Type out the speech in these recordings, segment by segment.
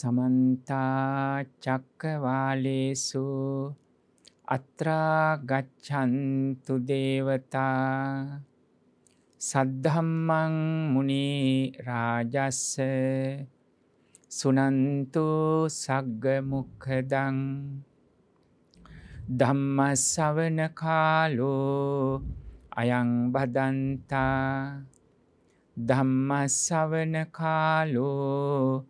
සමන්තා චක්කවාලේසු අත්‍රා ගච්ඡන්තු දේවතා සද්ධම්මං මුනි රාජස්ස සුනන්තු සග්ග මුක්ඛදං ධම්ම ශවන කාලෝ අයං බදන්තා ධම්ම ශවන කාලෝ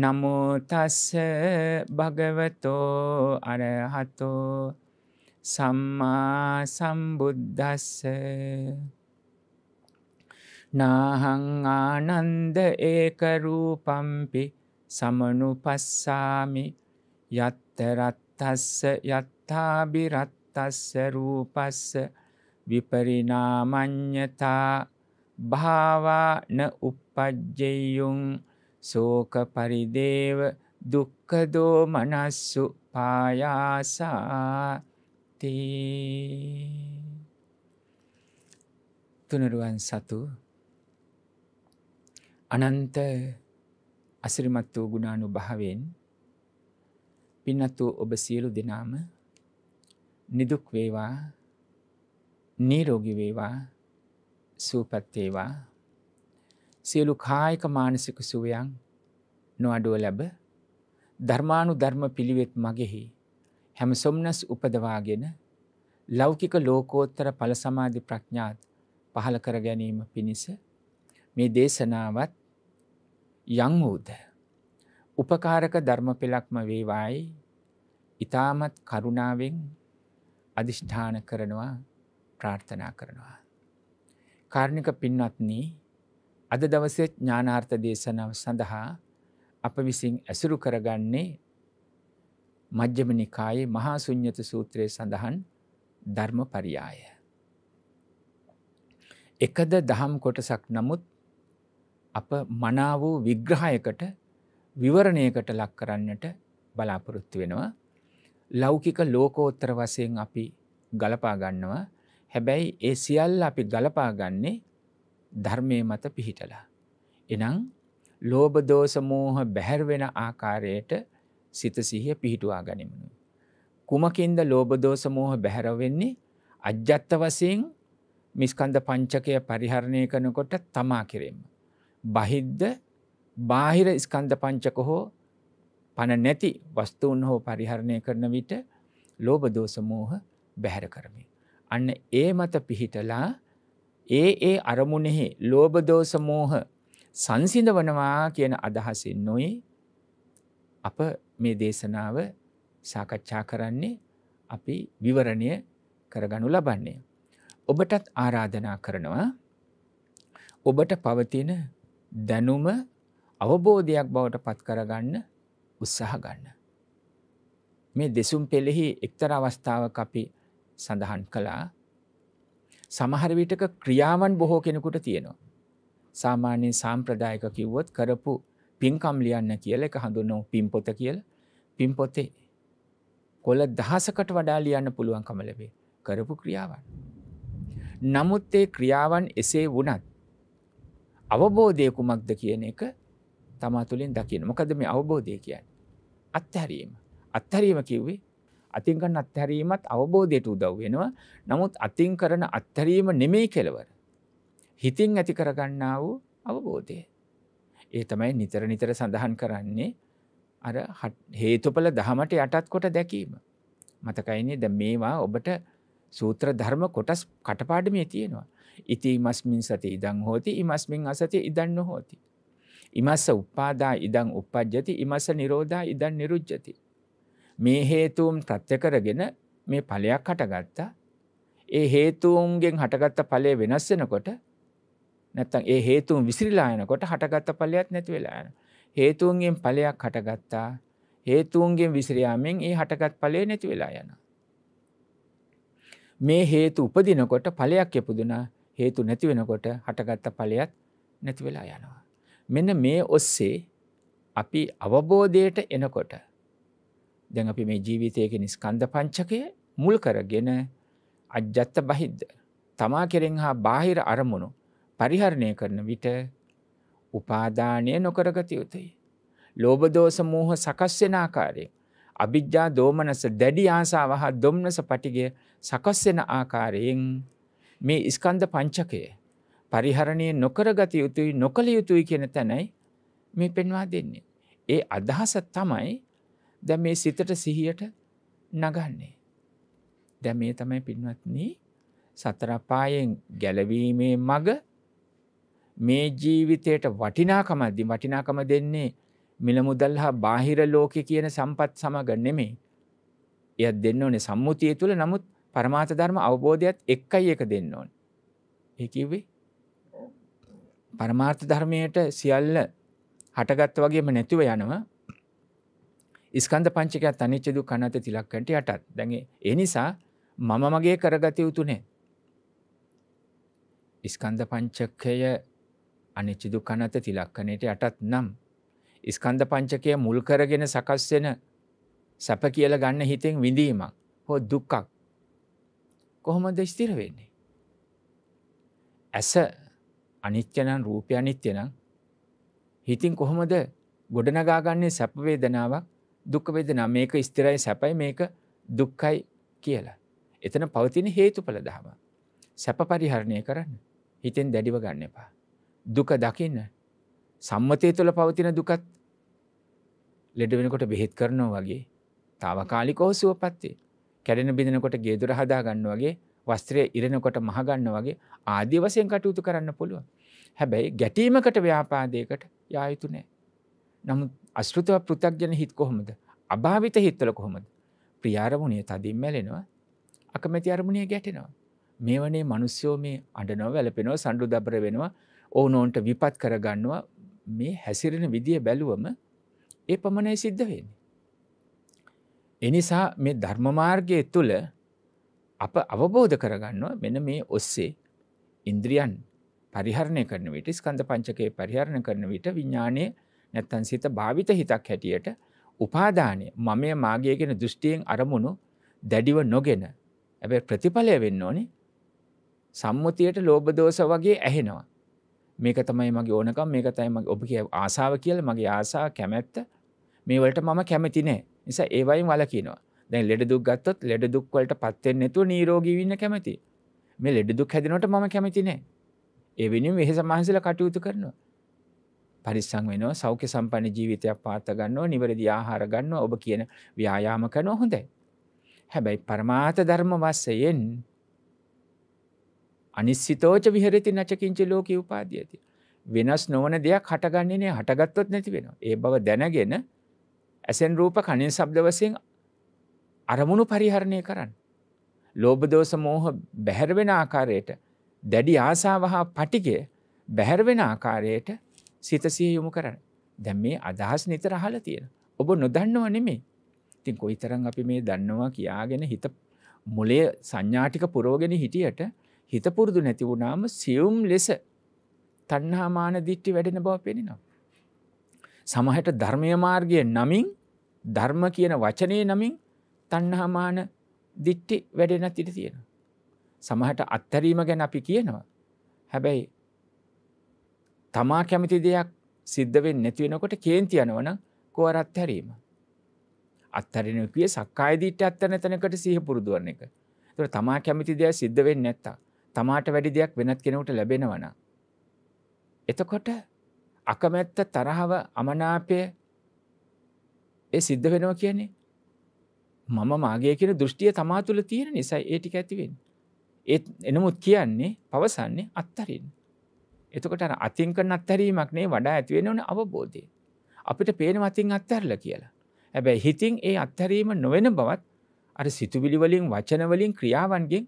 නමුතස්ස භගවතෝ අරහතෝ සම්මා සම්බුද්ධස්ස නාහං ආනන්ද ඒකරූපම්පි සමනු පස්සාමි යත්තරත්තස්ස යත්තාබිරත්තස්ස රූපස්ස විපරිනාමං්ඥතා භාවා න උපපජ්ජෙයුන් සෝක පරිදේව දුක්ඛ දෝමනස්සු පායාසාති තුනරුවන් සතු අනන්ත අසිරිමත් වූ ගුණානුභාවයෙන් පින්නත් වූ ඔබ සියලු දෙනාම නිදුක් වේවා නිරෝගී වේවා සූපත් වේවා සියලු කායික මානසික සුවයන් නොඅඩුව ලැබ ධර්මානු ධර්ම පිළිවෙත් මගෙහි හැම සොම්නස් උපදවාගෙන ලෞකික ලෝකෝත්තර ඵල සමාධි ප්‍රඥාත් පහළ කර ගැනීම පිණිස මේ දේශනාවත් යං වූද උපකාරක ධර්ම පෙළක්ම වේවායි ඊ타මත් කරුණාවෙන් අදිෂ්ඨාන කරනවා ප්‍රාර්ථනා කරනවා කාර්ණික පින්වත්නි අද දවසේ ඥානාර්ථ දේශනාව සඳහා අප විසින් ඇසුරු කරගන්නේ මජ්්‍යම නිකායේ මහා සුඥ්ඥත සූත්‍රය සඳහන් ධර්ම පරියාය. එකද දහම් කොටසක් නමුත් අප මනා වූ විග්‍රහයකට විවරණයකට ලක් කරන්නට බලාපොරොත්තු වෙනවා. ලෞකික ලෝකෝත්තර වසයෙන් අපි ගලපාගන්නවා හැබැයි ඒ සියල් අපි ගලපාගන්නේ ධර්මය මත පිහිටලා. එනං ලෝබදෝසමෝහ බැහැරවෙන ආකාරයට සිතසිහිය පිහිටුවා ගනිමනු. කුමකින්ද ලෝබදෝසමෝහ බැහැරවෙන්නේ අජ්ජත්ත වසයෙන් මිස්කන්ද පංචකය පරිහරණය කනකොට තමා කිරෙම. බහිද්ද බාහිර ස්කන්ධ පංචක හෝ පණ නැති වස්තුූන් හෝ පරිහරණය කරන විට ලෝබදෝසමෝහ බැහැර කරමින්. අන්න ඒ මත පිහිටලා ඒ ඒ අරමුණෙහි ලෝභ දෝෂ මෝහ සංසිඳවනවා කියන අදහසින් නොයි අප මේ දේශනාව සාකච්ඡා කරන්නේ අපි විවරණය කරගනු ලබන්නේ. ඔබටත් ආරාධනා කරනවා ඔබට පවතින දැනුම අවබෝධයක් බවට පත් කරගන්න උත්සාහ ගන්න. මේ දෙසුම් පෙළෙහි එක්තර අවස්ථාවක් අපි සඳහන් කලා සමහර විටක ක්‍රියාවන් බොහෝ කෙනෙකුට තියෙනවා. සාමාන්‍යයෙන් සාම්ප්‍රදායක කිව්වොත් කරපු පින්කම් ලියන්න කියල එක හඳුන්නව පින්පොත කියල පින්පොතේ කොල දහසකට වඩා ලියන්න පුළුවන්කම ලැබේ කරපු ක්‍රියාවන්. නමුත් ඒ ක්‍රියාවන් එසේ වුණත් අවබෝධය කුමක්ද කියන එක තමා තුළින් දකින මොකද මේ අවබෝධය කියන්න. අත්හැරීම අත්හැරීම කිව්වේ අතින් කරන අත්හැරීමත් අවබෝධයට උදව් වෙනවා. නමුත් අතින් කරන අත්හැරීම නෙමෙයි කෙලවර. හිතින් ඇති කරගන්නා වූ අවබෝධය. ඒ තමයි නිතර නිතර සඳහන් කරන්නේ අර හේතුඵල දහමට යටත් කොට දැකීම. මතකයිනේ දැන් මේවා ඔබට සූත්‍ර ධර්ම කොටස් කටපාඩමේ තියෙනවා. ඉති ඉමස්මින් සති ඉදං හෝති ඉමස්මින් අසති ඉදන් නොහෝති. ඉමස්ස උපාදා ඉදං උපජ්ජති ඉමස්ස නිරෝධා ඉදන් නිරුජ්ජති. මේ හේතුවම් ප්‍රත්‍ය කරගෙන මේ ඵලයක් හටගත්තා. ඒ හේතුවන්ගෙන් හටගත්ත ඵලය වෙනස් වෙනකොට නැත්තම් ඒ හේතුන් විසිරීලා යනකොට හටගත්ත ඵලයක් නැති වෙලා යනවා. හේතුන්ගෙන් ඵලයක් හටගත්තා. හේතුන්ගෙන් විසිරයාමෙන් ඒ හටගත් ඵලය නැති වෙලා යනවා. මේ හේතු උපදිනකොට ඵලයක් යපුදුනා. හේතු නැති වෙනකොට හටගත්ත ඵලයක් නැති වෙලා යනවා. මෙන්න මේ ඔස්සේ අපි අවබෝධයට එනකොට දැන් අපි මේ ජීවිතයකෙන ස්කන්ධ පංචකය මුල් කරගෙන අජ්ජත්ත බහිද්ද. තමා කෙරෙන් හා බාහිර අරමුණු පරිහරණය කරන විට උපාධානය නොකරගත යුතුයි. ලෝබදෝස මූහ සකස්වෙන ආකාරය. අභිද්්‍යා දෝමනස දැඩි ආසාාව හා දොම්නස පටිගේ සකස්වෙන ආකාරයෙන් මේ ඉස්කන්ධ පංචකය පරිහරණය නොකරගත යුතුයි නොකළ යුතුයි කියන තැනයි මේ පෙන්වා දෙන්නේ. ඒ අදහස තමයි දැ මේ සිතට සිහියට නගන්නේ. දැ මේ තමයි පින්වත්නී සතරපායෙන් ගැලවීමේ මග මේ ජීවිතයට වටිනාකමදදි වටිනාකම දෙන්නේ මිලමුදල් හා බාහිර ලෝකෙ කියන සම්පත් සමග නෙමේ. එයත් දෙන්න ඕනේ සම්මුතිය තුළ නමුත් පරමාත ධර්ම අවබෝධයත් එක්කයි එක දෙන්න ඕන. ඒකිවේ පරමාර්ථ ධර්මයට සියල්ල හටගත්ත වගේම නැතිව යනවා ස්කන්ධ පංචකයක් තනිච්චදු කනත තිලක්කට යටත් දැඟේ එනිසා මම මගේ කරගත යුතුනේ. ඉස්කන්ධ පංචකය අනිච්චිදු කනත තිලක්කනයට යටත් නම්. ඉස්කන්ධ පංචකය මුල් කරගෙන සකස්වෙන සැප කියල ගන්න හිතෙන් විඳීමක් හෝ දුක්කක් කොහොමද ස්තිර වෙන්නේ. ඇස අනිත්‍යනන් රූපය අනිත්‍යනම් හිතින් කොහොමද ගොඩනගාගන්නේ සැපවේදනාවක් දුක්ක වෙදනා මේක ස්තිරයි සැපයි මේක දුක්කයි කියලා. එතන පවතින හේතු පල දහම. සැප පරිහරණය කරන්න හිතෙන් දැඩිව ගන්න එපා. දුක දකින්න සම්මතය තුළ පවතින දුකත් ලෙඩ වෙනකොට බෙහෙත් කරනවා වගේ තාවකාලිකෝ සුවපත්තේ කැඩෙන බිඳෙනකොට ගේදුර හදා ගන්න වගේ වස්ත්‍රය ඉරෙනකොට මහගන්න වගේ ආදී වසයෙන් කටයුතු කරන්න පුළුවන්. හැබැයි ගැටීමකට ව්‍යාපාදයකට යායුතු නෑ. නමුත් අස්ෘතව පෘතක්ජන හිත් කොහොමද අභාවිත හිත්තල කොහොමද ප්‍රියාරමුණේ තදින් මැලෙනවා අකමැති අරමුණය ගැටෙනවා මේ වනේ මනුස්්‍යෝ මේ අඩනො වැලපෙනව සණ්ඩු දබර වෙනවා ඕනෝන්ට විපත් කරගන්නවා මේ හැසිරෙන විදිිය බැලුවම ඒ පමණයි සිද්ධවෙන්න. එනිසා මේ ධර්මමාර්ගය තුළ අප අවබෝධ කරගන්නවා මෙන මේ ඔස්සේ ඉන්ද්‍රියන් පරිහරණය කරන විට ස්කන්ධ පංචකය පරිහරණ කරන විට විඤ්ඥානය නැත්තන් සිත භාවිත හිතක් හැටියට උපාදානය මමය මාගේගෙන දෘෂ්ටියෙන් අරමුණු දැඩිව නොගෙන ඇබ ප්‍රතිඵලය වෙන්න ඕනේ සම්මුතියට ලෝබදෝස වගේ ඇහෙනවා. මේක තමයි මගේ ඕනකම් මේක තයිම ඔබ කිය ආසාාව කියල මගේ ආසා කැමැත්ත මේවලට මම කැමැති නෑ නිසා ඒවයින් වලකිනවා දැන් ලෙඩදුක් ගත්තොත් ලෙඩදුක්වලට පත්තෙන් නැතු නීරෝගීවින්න කැමති මේ ලෙඩදුක් හැදිනට මම කැමති නෑ එවිනිම් වෙහෙ සමහන්සල කටයුතු කරනවා පරිස්සං වෙනවා සෞඛ්‍ය සම්පන්න ජීවිතයක් පාත්තගන්නවා නිවැරදි ආහාර ගන්න ඔබ කියන ව්‍යයාම කනෝ හොඳයි. හැබැයි පරමාත ධර්ම වස්සයෙන් අනිස්සිතෝච විහරති නචකින්ච ලෝක උපාදී ඇති. වෙනස් නොවන දෙයක් හටගන්නේ නෑ හටගත්තොත් නැති වෙනවා. ඒ බව දැනගෙන ඇසෙන් රූප කණින් සබ්ද වසයෙන් අරමුණු පරිහරණය කරන්න. ලෝබදෝස මෝහ බැහැරවෙන ආකාරයට දැඩි ආසාාව හා පටිකය බැහැරවෙන ආකාරයට සිතසිය යොමු කරන්න. දැම් මේ අදහස් නිතර හල තියෙන. ඔබ නොදන්නව නෙමේ තින් කොයි තරන් අපි මේ දන්නවා කියාගෙන හිත මොලේ සංඥාටික පුරෝගෙන හිටියට හිත පුරුදු නැතිවුණාම සියුම් ලෙස තන්හාමාන දිට්ටි වැඩෙන බව පෙනෙනවා. සමහට ධර්මය මාර්ගය නමින් ධර්ම කියන වචනය නමින් තන්නහාමාන දිට්ටි වැඩෙන තිට තියෙන. සමහට අත්තරීම ගැන අපි කියනවා. හැබැයි තමා කැමති දෙයක් සිද්ධවෙන් නැතිවෙනකොට කේන්ති යනවන කෝර අත්හැරීම. අත්හරනකිය සක්කායදීට අත්තන තැනකට සහ පුරුදුවරන එක. තුර තමා කැමති දෙයක් සිද්ධවෙන් නැත්තා තමාට වැඩි දෙයක් වෙනත් කෙනවට ලැබෙනවන. එතකොට අකමැත්ත තරහව අමනාපය ඒ සිද්ධ වෙනවා කියන්නේ මම මාගේ කියෙන දෘෂ්ටිය තමා තුළ තියෙන නිසා ඒටික ඇතිවෙන් ඒත් එනමුත් කියන්නේ පවසන්නේ අත්තරින්. එතකොට අතින් කරන අත්හැරීමක් නේ වඩා ඇතිවෙන ඕන අවබෝධය. අපිට පේන මතින් අත්හැරල කියලා. හැබැයි හිතින් ඒ අත්හැරීම නොවෙන බවත් අර සිතුවිලිවලින් වචනවලින් ක්‍රියාවන්ගෙන්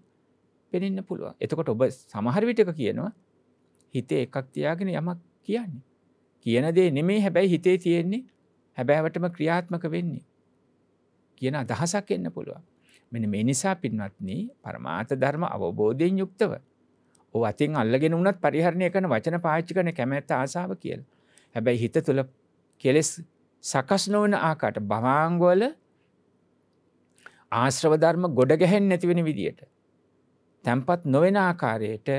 පෙනෙන්න පුළුව. එතකොට ඔබ සමහරවිටක කියනවා හිතේ එකක් තියාගෙන යමක් කියන්නේ. කියන දේ නෙමේ හැබැයි හිතේ තියෙන්නේ හැබෑවටම ක්‍රියාත්මක වෙන්නේ. කියන අදහසක් එන්න පුළුවන්. මෙන මේ නිසා පින්වත්න්නේ පරමාත ධර්ම අවබෝධයෙන් යුක්තව වතින් අල්ලගෙන වනත් පරිහරණය කන වචන පාච්චි කන කැමැත්ත ආසාාව කියල. හැබැයි හිත තුළ කෙලෙස් සකස් නොවන ආකාට භවාංගෝල ආශ්‍රවධර්ම ගොඩ ගැහෙන් නැතිවෙන විදියට. තැම්පත් නොවෙන ආකාරයට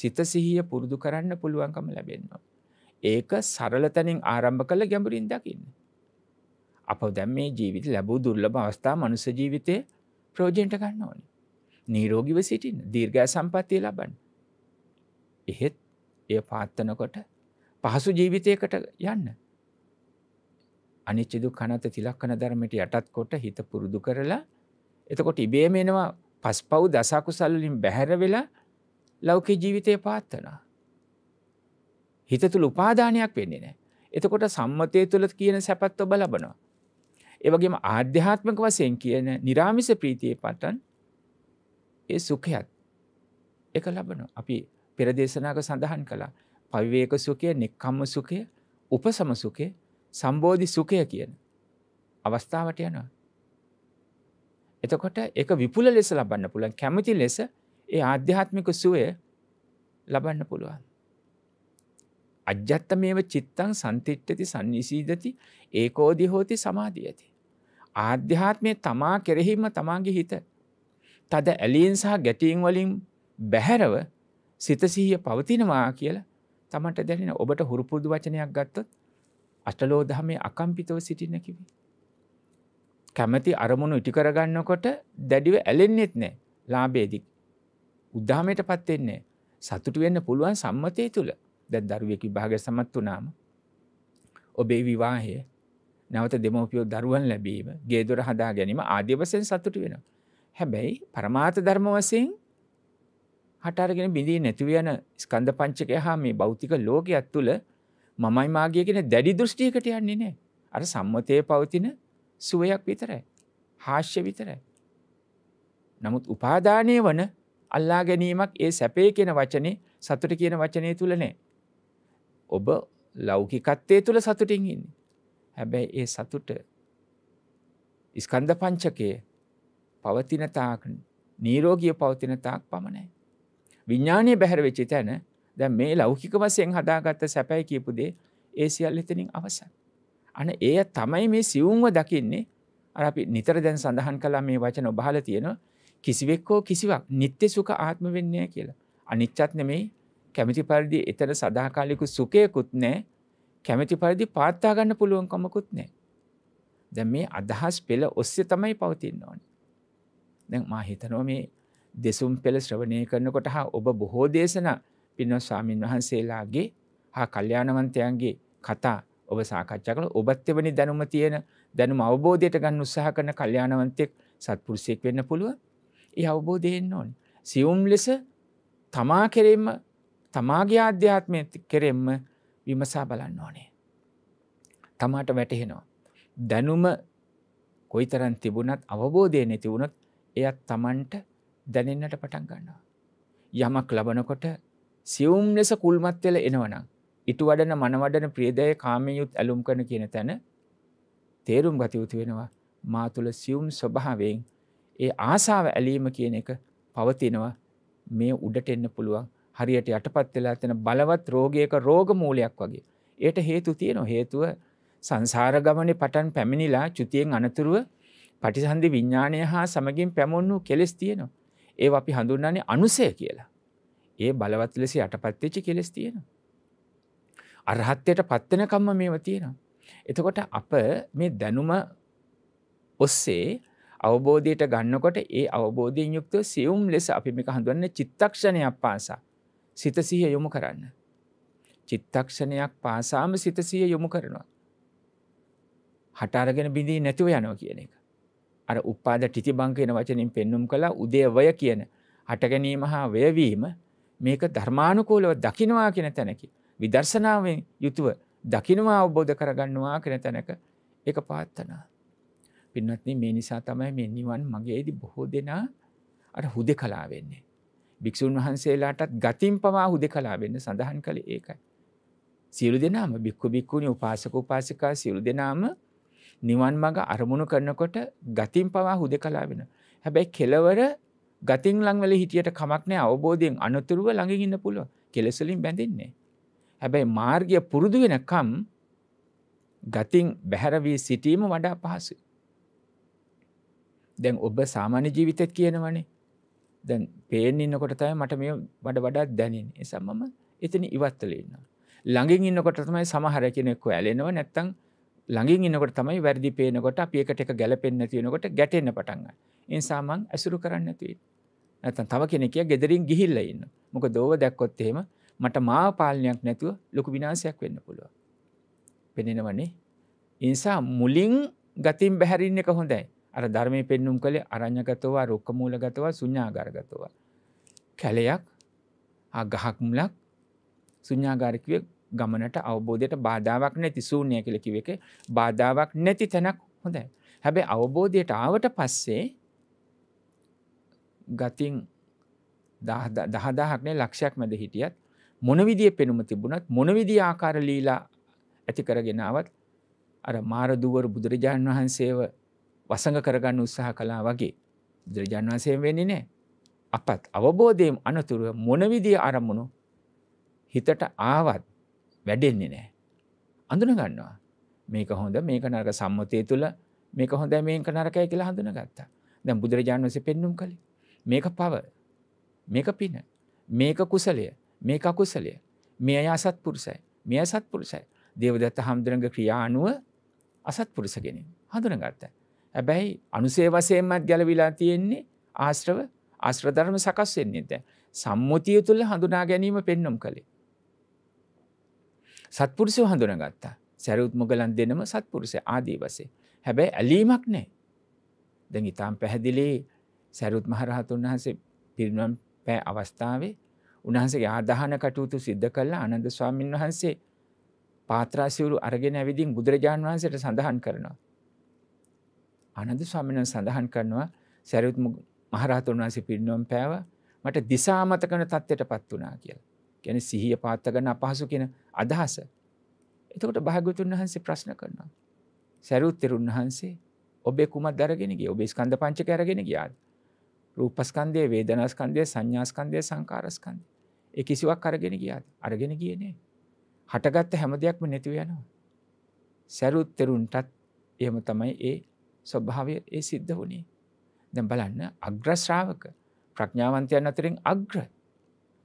සිත සිහිය පුරුදු කරන්න පුළුවන්කම ලැබෙන්වා. ඒක සරල තැනින් ආරම්භ කළ ගැඹුරින් දකින්න. අප දැම් මේ ජීවිත ලැබූ දුර්ලභ අවස්ථා මනුස ජීවිතය ප්‍රෝජෙන්ට ගන්න ඕනි. නීරෝගිව සිටින් දීර්ඝය සම්පත්තිය ලබන්න. එහෙත් එය පාත්තනකොට පහසු ජීවිතයකට යන්න. අනිච්චිදු කනත තිලක්කන ධර්මයට යටත් කොට හිත පුරුදු කරලා එතකොට ඉබේම එනවා පස් පව් දසකුසල්ලින් බැහැර වෙලා ලෞකේ ජීවිතය පාත්තනා. හිත තුළ උපාධානයක් වෙන්නේ නෑ. එතකොට සම්මතය තුළ කියන සැපත් ඔබ ලබනවා. ඒවගේම ආධ්‍යාත්මක වසයෙන් කියන නිරාමිස ප්‍රීතිය පටන් ඒ සුඛයත් එක ලබනවා. අපි පෙරදේශනාක සඳහන් කළා පවිවේක සුකය නික්කම්ම සුකය උපසම සුකය සම්බෝධි සුකය කියන අවස්ථාවට යනවා. එතකොට එක විපුල ලෙස ලබන්න පුළන් කැමති ලෙස ඒ ආධ්‍යාත්මික සුවය ලබන්න පුළුවන්. අජ්‍යත්ත මේව චිත්තං සන්තිට්ටති සංනිසීදති ඒකෝදි හෝති සමාධී ඇති. ආධ්‍යාත්මය තමා කෙරෙහිම තමාගේ හිත. තද ඇලීන් සහ ගැටීන් වලින් බැහැරව සිතසීය පවතිනවා කියලා තමට දැනෙන ඔබට හුරුපුරදු වචනයක් ගත්තොත් අටලෝදහමේ අකම්පිතව සිටින්න කිවි. කැමති අරමුණු ඉටිකරගන්නකොට දැඩිව ඇලෙන්නෙත් නෑ ලාබේදික්. උද්ධාමයට පත්වෙන්නේ සතුට වෙන්න පුළුවන් සම්මතය තුළ දැත් දරුවෙකි භාග සමත් වනාම ඔබේ විවාහය නැවත දෙමෝපියෝ දරුවන් ලැබීම ගේදොර හදා ගැනීම ආදිවසයෙන් සතුට වෙන. හැබැයි පරමාත ධර්ම වසයෙන් හටාරගෙන බිඳී නැතිව යන ස්කන්ධ පංචකය හා මේ භෞතික ලෝකයක් තුළ මමයි මාගේ කියෙන දැඩි දෘෂ්ටියකට යන්නේ නෑ අර සම්මතය පවතින සුවයක් විතරයි හාශ්‍ය විතරයි. නමුත් උපාධානය වන අල්ලා ගැනීමක් ඒ සැපේ කියෙන වචනේ සතුට කියන වචනය තුළ නෑ. ඔබ ලෞකිකත්තේ තුළ සතුටින් ඉන්න. හැබැයි ඒ සතුට ඉස්කන්ධ පංචකය පවතිනතාක් නීරෝගිය පවතිනතාක් පමණයි. විඤ්ඥානය බැහැර වෙච්චි තැන දැ මේ ලෞකික වසයෙන් හදාගත්ත සැපැයි කියපුදේ ඒ සියල් එතනින් අවසන්. අන ඒ තමයි මේ සිවුම්ව දකින්නේ අපි නිතර දැන් සඳහන් කලා මේ වචන ඔබහල තියෙනවා කිසිවෙක්කෝ කිසිවක් නිත්‍ය සුක ආත්ම වෙන්නේ කියලා. අනිච්චත් නෙමෙයි කැමති පරිදි එතන සදාකාලිකු සුකයකුත් නෑ කැමති පරිදි පාත්තාගන්න පුළුවන්කමකුත් නෑ. දැ මේ අදහස් පෙළ ඔස්්‍ය තමයි පවතින්න ඕන. දැන් මා හිතනෝ මේ දෙසුම් පෙළ ශ්‍රවණය කරනකොට හා ඔබ බොහෝ දේශනා පින්නො ස්වාමීන් වහන්සේලාගේ හා කල්්‍යානවන්තයන්ගේ කතා ඔබ සාකච්ඡා කළ ඔබත් එවැනි දැනුම තියෙන දැනුම අවබෝධයට ගන්න උත්සාහ කරන කල්්‍යානවන්තෙක් සත්පුරුසෙක් වෙන්න පුළුව ඒ අවබෝධයෙන් ඕන් සියුම් ලෙස තමා කෙරෙම තමාගේ අධ්‍යාත්මය කෙරෙම්ම විමසා බලන්න ඕනේ. තමාට වැටහෙනවා. දැනුම කොයි තරන් තිබුණත් අවබෝධය නැතිවුණොත් එයත් තමන්ට දැනෙන්නට පටන් ගන්නවා. යමක් ලබනකොට සියුම් ලෙස කුල්මත් වෙල එනවනම් ඉටු වඩන මනවඩන ප්‍රියදය කාමයුත් ඇලුම් කරන කියන තැන තේරුම් ගතයුතු වෙනවා මා තුළ සියුම් ස්වභාවෙන් ඒ ආසාාව ඇලීම කියන එක පවතිනවා මේ උඩට එන්න පුළුවන් හරියට යටපත් වෙලා තැන බලවත් රෝගයක රෝග මූලයක් වගේ ඒයට හේතු තියෙනවා හේතුව සංසාර ගමනේ පටන් පැමිණිලා චුතියෙන් අනතුරුව පටිසන්ධි විඤ්ඥානය හා සමගින් පැමුණු කෙලෙස් තියෙනවා ඒ අපි හඳුන්නන්නේ අනුසය කියලා. ඒ බලවත් ලෙස යටපත්වෙච්චි කෙලෙස් තියෙන. අරහත්වයට පත්වනකම්ම මේව තියෙන. එතකොට අප මේ දැනුම ඔස්සේ අවබෝධයට ගන්නකොට ඒ අවබෝධයෙන් යුක්තව සියුම් ලෙස අපි මේක හඳුන්න චිත්තක්ෂණයක් පාසා සිතසිහ යොමු කරන්න. චිත්තක්ෂණයක් පාසාම සිතසිය යොමු කරනවා. හටාරගෙන බිඳී නැතිව යනෝ කියන එක. අර උපාද ටිතිබංක එන වචනින් පෙන්නුම් කලා උදේවය කියන හටගැනීම හා වයවීම මේක ධර්මානුකූලව දකිනවා කියෙන තැනකි. විදර්ශනාවෙන් යුතුව දකිනවා අවබෝධ කරගන්නවා කෙන තැනක එක පාත්තනා. පින්නත්න මේ නිසා තමයි මේ නිවන් මගේද බොහෝ දෙනා අට හුද කලා වෙන්නේ. භික්‍ෂූන් වහන්සේලාටත් ගතිම් පවා හුද කලා වෙන්න සඳහන් කළ ඒකයි. සියලු දෙනාම බික්කු බික්කුණි උපාසක උපාසිකා සියලු දෙනාම නිවන් මඟ අරමුණු කරනකොට ගතින් පවා හුදකලා වෙන. හැබැයි කෙලවර ගතින් ලංවල හිටියට කමක් නෑ අවබෝධයෙන් අනතුරුව ළඟින් ඉන්න පුළුව කෙලෙසලින් බැඳින්නේ. හැබැයි මාර්ගය පුරුදු වෙනකම් ගතින් බැහැරවී සිටීම වඩා පහසු. දැන් ඔබ සාමාන්‍ය ජීවිතත් කියනවනේ දැන් පේෙන් ඉන්නකොට තයි මට මේ වඩ වඩා දැනෙන් එසම්මම එතන ඉවත්තලඉන්න. ළඟින් ඉන්නකොට තමයි සමහර කෙනෙක්ව ඇලෙනව නැත්තං ළඟින් ඉන්නකොට තමයි වැරදි පේනකොට අපි එකට එක ගැලපෙන්න තියෙනකොට ගැටෙන්න පටන් ගන්න. ඒ නිසා මං ඇසුරු කරන්න නැතුවේ. නැත්තම් තව කෙනෙක් ගෙදරින් ගිහිල්ලා ඉන්න. මොකද ඕව දැක්කොත් එහෙම මට මාව පාලනයක් නැතුව ලොකු විනාශයක් වෙන්න පුළුවන්. පෙනෙනවනේ. ඒ නිසා මුලින් ගතින් බැහැරින්න එක හොඳයි. අර ධර්මයේ පෙන්눔 කළේ අරඤ්‍යගතව, රුක්කමූලගතව, ශුන්‍යාගාරගතව. කැලයක්, ආ ගහක් මුලක් ශුන්‍යාගාරිකවේ ගමනට අවබෝධයට බාධාවක් නැති සූනය කලකිව එක බාධාවක් නැති තැනක් හොඳයි. හැබැ අවබෝධයට ආවට පස්සේ ගතින් දහදාහක්නේ ලක්ෂයක් මැද හිටියත් මොනවිදිිය පෙනුම තිබුණත් මොනවිදි ආකාර ලීලා ඇති කරගෙනාවත් අර මාරදුවර බුදුරජාණන් වහන්සේව වසඟ කරගන්න උත්සාහ කලා වගේ බුදුරජාණන් වහන්සේ වෙන්නේ නෑ අපත් අවබෝධයෙන් අනතුරුව මොනවිදිය අරමුණු හිතට ආවත් වැඩෙන්නේ නෑ. අඳුන ගන්නවා. මේක හොඳ මේක නරක සම්මතය තුළ මේක හොඳ මේක නරකය කියලා හඳුන ගත්තා. දැන් බුදුරජාණන් වසේ පෙන්නුම් කළේ. මේක පව. මේක පින. මේක කුසලය. මේක අකුසලය. මේ අය අසත්පුරුසයි. මේ අසත්පුරුසයි. දේවදත්ත හම්දුරග ක්‍රියානුව අසත්පුරුසගෙන හඳුන ගත්ත. ඇබැයි අනුසේ වසයෙන්මත් ගැලවිලා තියෙන්නේ ආශ්‍රව ආශ්‍රධර්ම සකස් වෙන්නේද. සම්මුතිය තුළ හඳුනා ගැනීම පෙන්නුම් කළේ. සත්පුරුෂය හඳුනගත්තා සැරුත් මොගලන් දෙනම සත්පුරුෂය ආදී වසේ හැබැයි ඇලීමක් නෑ දැන් ඉතාම් පැහැදිලේ සැරුත් මහරහතුන් වහන්සේ පිරිනම් පෑ අවස්ථාවේ උන්හන්සගේ ආදාහන කටයුතු සිද්ධ කල්ලා අනන්ද ස්වාමීන් වහන්සේ පාත්‍රාසිවරු අරගෙන ඇවිදිින් බුදුරජාණන් වහන්සට සඳහන් කරනවා. අනද ස්වාමිනන් සඳහන් කරනවා සැරුත් මහරහතුන් වහන්සේ පිරිනම් පෑව මට දිසාමතකන තත්ත්වයට පත් වනා කියලා. ගැන සිහිය පාත්තගන්න අපහසු කියෙන අදහස. එතකොට භාගතුන් වහන්සේ ප්‍රශ්න කරනවා. සැරුත්තෙරුන් වහන්සේ ඔබේ කුමත් දරගෙනගේ ඔබේ ස්කන්ධ පංච කරගෙන ගියාද. රූපස්කන්දය වේදනස්කන්දය සංඥාස්කන්දය සංකාරස්කන්ද. එක කිසිවක් කරගෙන ගියාද අරගෙන කියනේ. හටගත්ත හැම දෙයක්ම නැතිව යනවා. සැරුත්තෙරුන්ටත් එහම තමයි ඒ ස්වභාවය ඒ සිද්ධ වුණේ. දැ බලන්න අග්‍රශ්‍රාවක ප්‍රඥාවන්තයන් අතරින් අග්‍ර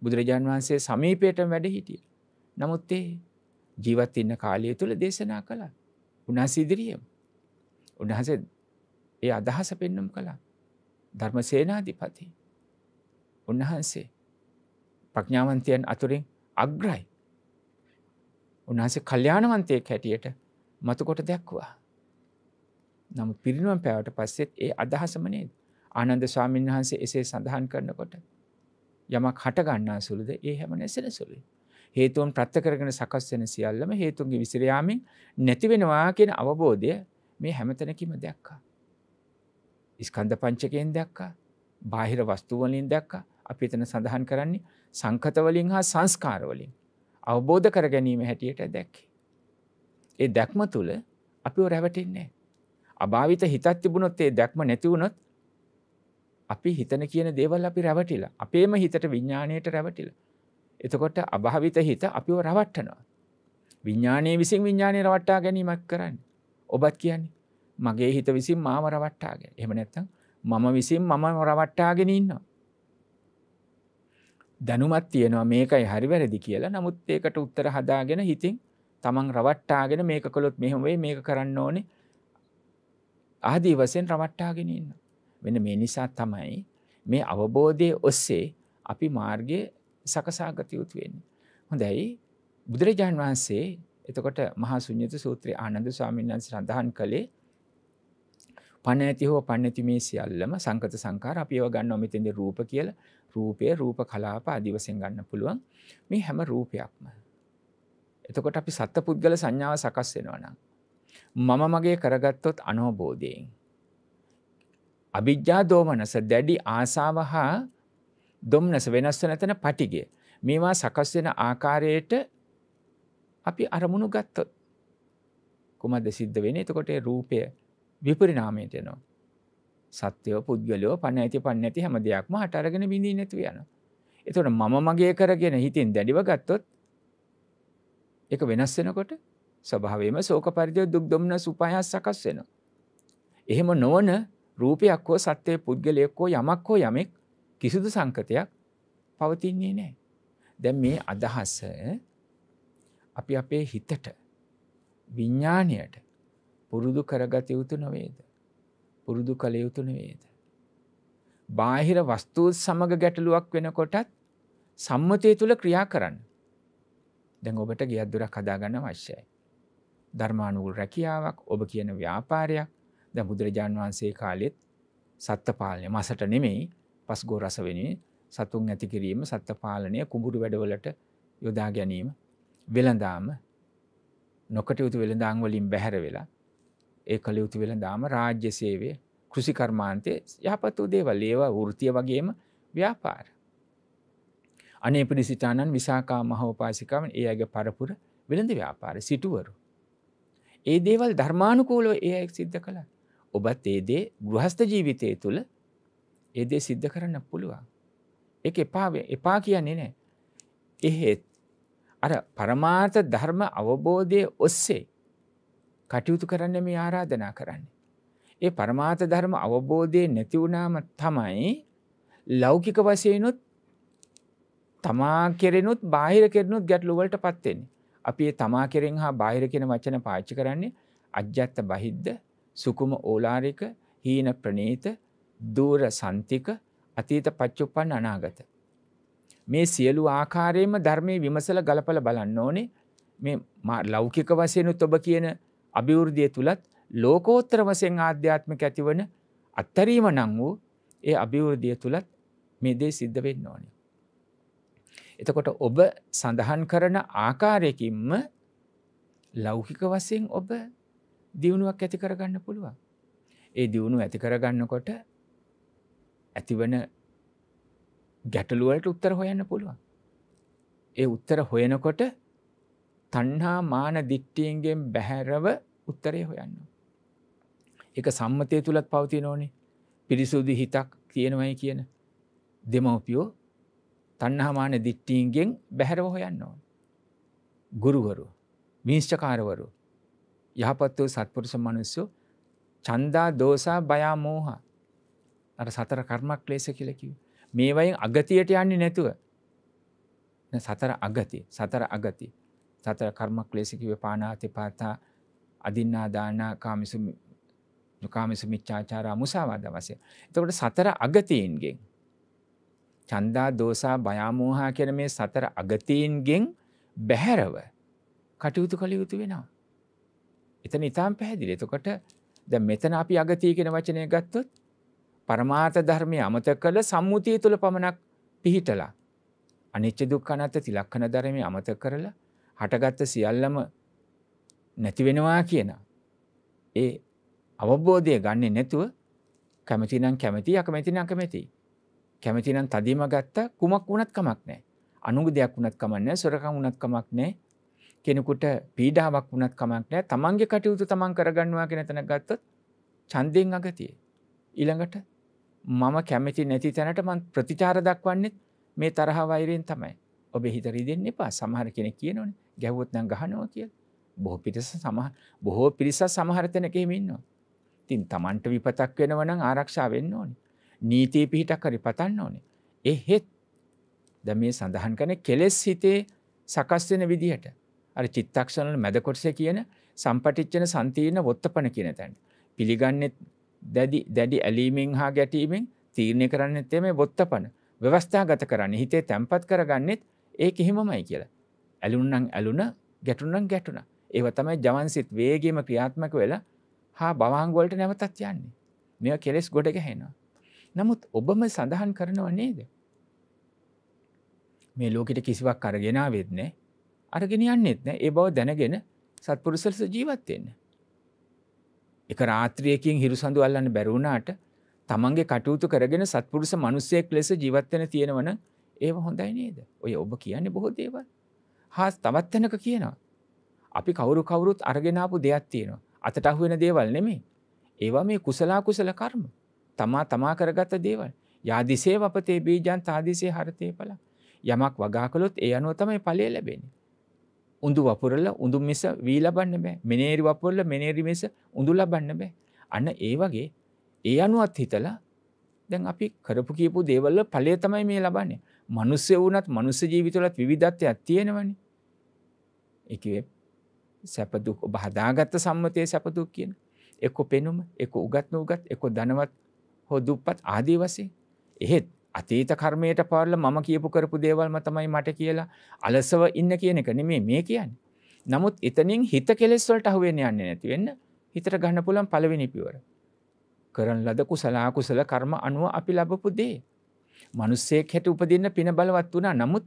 බුදුරජාන් වහන්සේ සමීපයට වැඩ හිටිය. නමුත් ඒ ජීවත් ඉන්න කාලය තුළ දේශනා කළා. උනාස ඉදිරියම. උන්වහන්සේ ඒ අදහස පෙන්නුම් කළා. ධර්ම සේනාධිපති. උන්වහන්සේ ප්‍රඥාවන්තයන් අතුරින් අග්‍රයි. උන්වහන්සේ කල්්‍යානවන්තයෙක් හැටියට මතුකොට දැක්වා. නමුත් පිරිනුවම් පැවට පස්සෙත් ඒ අදහසමනේ ආනන්ද ස්වාමීන් වහන්සේ එසේ සඳහන් කරනකොට යම කට ගන්නා සුළුද ඒ හැම නැසෙන සුළුයි. හේතුවන් ප්‍රත්ත කරගෙන සකස්වන සියල්ලම හේතුන්ගේ විසිරයාමෙන් නැතිවෙනවා කියෙන අවබෝධය මේ හැමතැනකිම දැක්කා. ඉස්කන්ධ පංචකයෙන් දැක්කා බාහිර වස්තුවලින් දැක්ක අපිතන සඳහන් කරන්නේ සංකතවලින් හා සංස්කාරවලින් අවබෝධ කර ගැනීම හැටියට දැක්කේ. ඒ දැක්ම තුළ අපිෝ රැවටින්නේ. අභාවිත හිතත් තිබුණොත් ඒ දැක්ම නැතිවුණොත් අපි හිතන කියන දේවල් අපි රැවටිලා අපේම හිතට විඤ්ඥාණයට රැවටිල. එතකොට අභාවිත හිත අපිව රවට්ටනවා. විඤ්ඥානය විසින් විඤ්ඥානය රවට්ටා ගැනීමක් කරන්න. ඔබත් කියන්නේ මගේ හිත විසින් මාම රවට්ටාගෙන එම නැත්තම් මම විසින් මම රවට්ටාගෙන ඉන්නවා. දැනුමත් තියෙනවා මේකයි හරි වැරදි කියලා නමුත් ඒකට උත්තර හදාගෙන හිතින් තමන් රවට්ටාගෙන මේක කොළොත් මෙහොමේ මේක කරන්න ඕනේ ආදී වසයෙන් රවට්ටාගෙන ඉන්නවා. වෙන මේ නිසා තමයි මේ අවබෝධය ඔස්සේ අපි මාර්ගය සකසාගතයුතු වෙන්න. හොඳයි බුදුරජාණන් වහන්සේ එතකොට මහා සුඥත සූත්‍රය ආනන්ද ස්වාමීන් සඳහන් කළේ පණ ඇති හෝ පන්නති මේ සියල්ලම සංකත සංකාර අපිව ගන්න ඔමිතෙන්ද රූප කියල රූපය රූප කලාප අදිවසෙන් ගන්න පුළුවන් මේ හැම රූපයක්ම. එතකොට අපි සත්ත පුද්ගල සංඥාව සකස් වෙනවනම්. මම මගේ කරගත්තොත් අනෝබෝධයෙන්. අභිජ්ජා දෝමනස දැඩි ආසාව හා දොම්නස වෙනස්ව නැතන පටිගය. මේවා සකස් වෙන ආකාරයට අපි අරමුණු ගත්තොත්. කුමද සිද්ධ වෙන එතකොට රූපය විපරිනාමයට යනවා. සත්‍යයෝ පුද්ගලයෝ පණ ඇති පන්න ඇති හැම දෙයක්ම හට අරගෙන බිඳී නැතුව යන. එතකොට මම මගේ කරගෙන හිතින් දැඩිව ගත්තොත් එක වෙනස් වෙනකොට ස්වභාවයම සෝක පරිදය දුක් දොම්න සුපයහස් සකස් වෙනවා. එහෙම නොවන රූපයක් හෝ සත්‍යය පුද්ගලයෙක් හෝ යමක් හෝ යමෙක් කිසිදු සංකතයක් පවතින්නේ නෑ. දැ මේ අදහස අපි අපේ හිතට විඤ්ඥානයට පුරුදු කරගත යුතු නොවේද. පුරුදු කළ යුතු නවේද. බාහිර වස්තුූත් සමඟ ගැටලුවක් වෙනකොටත් සම්මතය තුළ ක්‍රියා කරන්න. දැන් ඔබට ගියත්දුර කදාගන්න වශ්‍යයි. ධර්මානුවල් රැකියාවක් ඔබ කියන ව්‍යාපාරයක් ද බුදුරජාන් වහන්සේ කාලෙත් සත්ත පාලනය මසට නෙමෙයි පස් ගෝරස වෙනේ සතුන් ඇති කිරීම සත්ත පාලනය කුඹුරු වැඩවලට යොදා ගැනීම වෙළඳාම නොකටයුතු වෙළඳාංවලින් බැහැර වෙලා ඒ කළ යුතු වෙළඳාම රාජ්‍ය සේවය කෘසිකර්මාන්තය යහපත් උදේවල් ඒවා වෘතිය වගේම ව්‍යාපාර. අනේ පිරිසිටාණන් විසාකා මහෝපාසිකාවන් ඒ අගේ පරපුර වෙළඳ ව්‍යාපාර සිටුවරු. ඒ දේවල් ධර්මානුකූලෝ ඒ එක් සිද්ධ කළා ඔබත් ඒදේ ගෘහස්ත ජීවිතය තුළ ඒදේ සිද්ධ කරන්න පුළුවන්. එක එපා එපා කියන්නේ නෑ. එහෙත් අර පරමාර්ථ ධර්ම අවබෝධය ඔස්සේ කටයුතු කරන්න මේ ආරාධනා කරන්න. ඒ පරමාර්ථ ධර්ම අවබෝධය නැතිවුණාම තමයි ලෞකික වසයනුත් තමා කෙරෙනුත් බාහිර කෙරනුත් ගැටලුවලට පත්වෙන්නේ. අපි තමා කෙරෙන් හා බාහිර කෙන වචන පාච්චි කරන්නේ අජ්‍යත්ත බහිද්ද සුකුම ඕලාරික හීන ප්‍රනීත දූර සන්තික අතීත පච්චුපන් අනාගත. මේ සියලු ආකාරයේම ධර්මය විමසල ගලපල බලන්න ඕනේ මේ ලෞකික වසයනුත් ඔබ කියන අභිවෘද්ධිය තුළත් ලෝකෝත්තර වසයෙන් ආධ්‍යාත්මක ඇතිවන අත්තරීම නං වූ ඒ අභිවෘද්ධිය තුළත් මේ දේ සිද්ධ වෙන්න ඕනේ. එතකොට ඔබ සඳහන් කරන ආකාරයකින්ම ලෞකික වසයෙන් ඔබ දියුණුවක් ඇති කරගන්න පුළුවන්. ඒ දියුණු ඇති කරගන්නකොට ඇතිවන ගැටලුවලට උත්තර හොයන්න පුළුවන්. ඒ උත්තර හොයනකොට තණ්හා මාන දිට්ඨියෙන් බැහැරව උත්තරය හොයන්න. ඒක සම්මතය තුලත් පවතින ඕනේ. පිරිසුදු හිතක් තියෙනවයි කියන දෙමව්පියෝ තණ්හා මාන දිට්ඨියෙන් බැහැරව හොයන්න ඕනේ. ගුරුවරු, විනිශ්චකාරවරු යහපත් වූ සත්පුරුෂ මනුස්සු චන්දා දෝසා බයාමෝහ අර සතර කර්මක් ලේස කියලකිව. මේවයින් අගතියට යන්නේ නැතුව. සතර අගති සතර අගති සතර කර්මක් ලේසිකිව පානාති පාතා අදින්නා දානා කාමිසු දුකාමිසු මිච්චාචාරා මුසාවාද වසය. එතකොට සතර අගතීන්ගෙන් චන්දා දෝසා බයාමෝහා කියන මේ සතර අගතීන්ගෙන් බැහැරව කටයුතු කළ යුතු වෙනවා. එතන ඉතාම් පැහැදිලි එතකොට ද මෙතන අපි අගතිය කෙන වචනය ගත්තොත් පරමාර්ථ ධර්මය අමත කළ සම්මුතිය තුළ පමණක් පිහිටලා අනිච්ච දුක්කනත්ත තිලක්කන ධරමය අමත කරලා හටගත්ත සියල්ලම නැතිවෙනවා කියන ඒ අවබෝධය ගන්නේ නැතුව කැමතිනම් කැමති අකමැතින අකමැති කැමතිනම් තදීම ගත්ත කුමක් වුණත් කමක් නෑ අනුග දෙයක් වුණත් කමන්න සොරකම් වුණත් කමක් නෑ කෙනෙකුට පීඩාවක් වුණත් කමක් නෑ තමන්ගේ කටයුතු තමන් කරගන්නවා කෙන තැන ගත්තොත් චන්දයෙන් අගතිය. ඊළඟට මම කැමති නැති තැනට මන් ප්‍රතිචාර දක්වන්නෙත් මේ තරහවෛරයෙන් තමයි ඔබ හිතරි දෙන්න එපා සමහර කෙන කියනවන ගැවොත් නං ගහනවා කියල් බොහෝ පිරිස සමහ බොහෝ පිරිස සමහරතැනකෙමින්නවා. තින් තමන්ට විපතක් වෙනවනං ආරක්ෂා වෙන්න ඕනි. නීතිය පිහිටක් කරි පතන්න ඕනේ. එහෙත් ද මේ සඳහන් කන කෙලෙස් හිතේ සකස් වෙන විදිහට අර චිත්තක්ෂණවල මැද කොටසේ කියන සම්පටිච්චන සන්තීර්ණ වොත්තපන කියන තැන. පිළිගන්නෙත් දැඩි දැඩි ඇලීමෙන් හා ගැටීමෙන් තීරණය කරන්නෙත් මේ වොත්තපන. ව්‍යවස්ථාගත කරන්න හිතේ තැම්පත් කරගන්නෙත් ඒ කිහිමමයි කියලා. ඇලුන්නම් ඇලුන ගැටුන්නම් ගැටුණ. ඒව තමයි ජවන්සිත් වේගේම ක්‍රියාත්මක වෙලා හා බවාංගොලට නැවතත් යන්නේ. මෙ කෙලෙස් ගොඩ ගැහෙනවා. නමුත් ඔබම සඳහන් කරනව නේද. මේ ලෝකට කිසිවක් කරගෙනාවෙත් නෑ අරගෙනයන්නෙත් නෑ ඒ බව දැනගෙන සත්පුරුසලස ජීවත්වෙන්න. එක රාත්‍රියකින් හිරු සඳු අල්ලන්න බැරුණාට තමන්ගේ කටයුතු කරගෙන සත්පුරුස මනුස්සයෙක් ලෙස ජීවත්වන තියෙනවන ඒ හොඳයි නේද ඔය ඔබ කියන්නේ බොහෝ දේවල් හාස් තවත්වැනක කියනවා. අපි කවුරු කවුරුත් අරගෙනාපු දෙයක් තියෙනවා අතට අහුවෙන දේවල් නෙමේ ඒවා මේ කුසලා කුසල කර්ම තමා තමා කරගත්ත දේවල් යාදිසේ වපතේ බීජන් තාදිසේ හරතය පලා යමක් වගාකලොත් ඒ අනුව තමයි පලේ ලැබෙන්නේ උඳු වපුරල උඳු මිස වී ලබන්න බෑ මෙනේරි වපුරල මෙනේරි මිස උඳු ලබන්න බෑ අන්න ඒ වගේ ඒ අනුවත් හිතලා දැන් අපි කරපු කියපු දේවල්ල පලේ තමයි මේ ලබන්නේ මනුස්්‍ය වනත් මනුස්ස ජීවිතුලත් විධත්වයක් තියෙනවනි එක සැපදුක් ඔබ හදාගත්ත සම්මතය සැපදුක් කියන එක පෙනුම එක උගත්න උගත් එක දනවත් හෝ දුප්පත් ආදී වසේ එහෙත් අතීත කර්මයට පාරල මම කියපු කරපු දේවල්ම තමයි මට කියලා අලසව ඉන්න කියන එක නෙමේ මේ කියන්න. නමුත් එතනින් හිත කෙලෙස්වලට අහුවෙන යන්න නැතිවෙන්න හිතට ගන්න පුළන් පලවෙනිපිවර. කරන ලද කුසලාකුසල කර්ම අනුව අපි ලබපු දේ. මනුස්සෙක් හැට උපදින්න පින බලවත් වනා නමුත්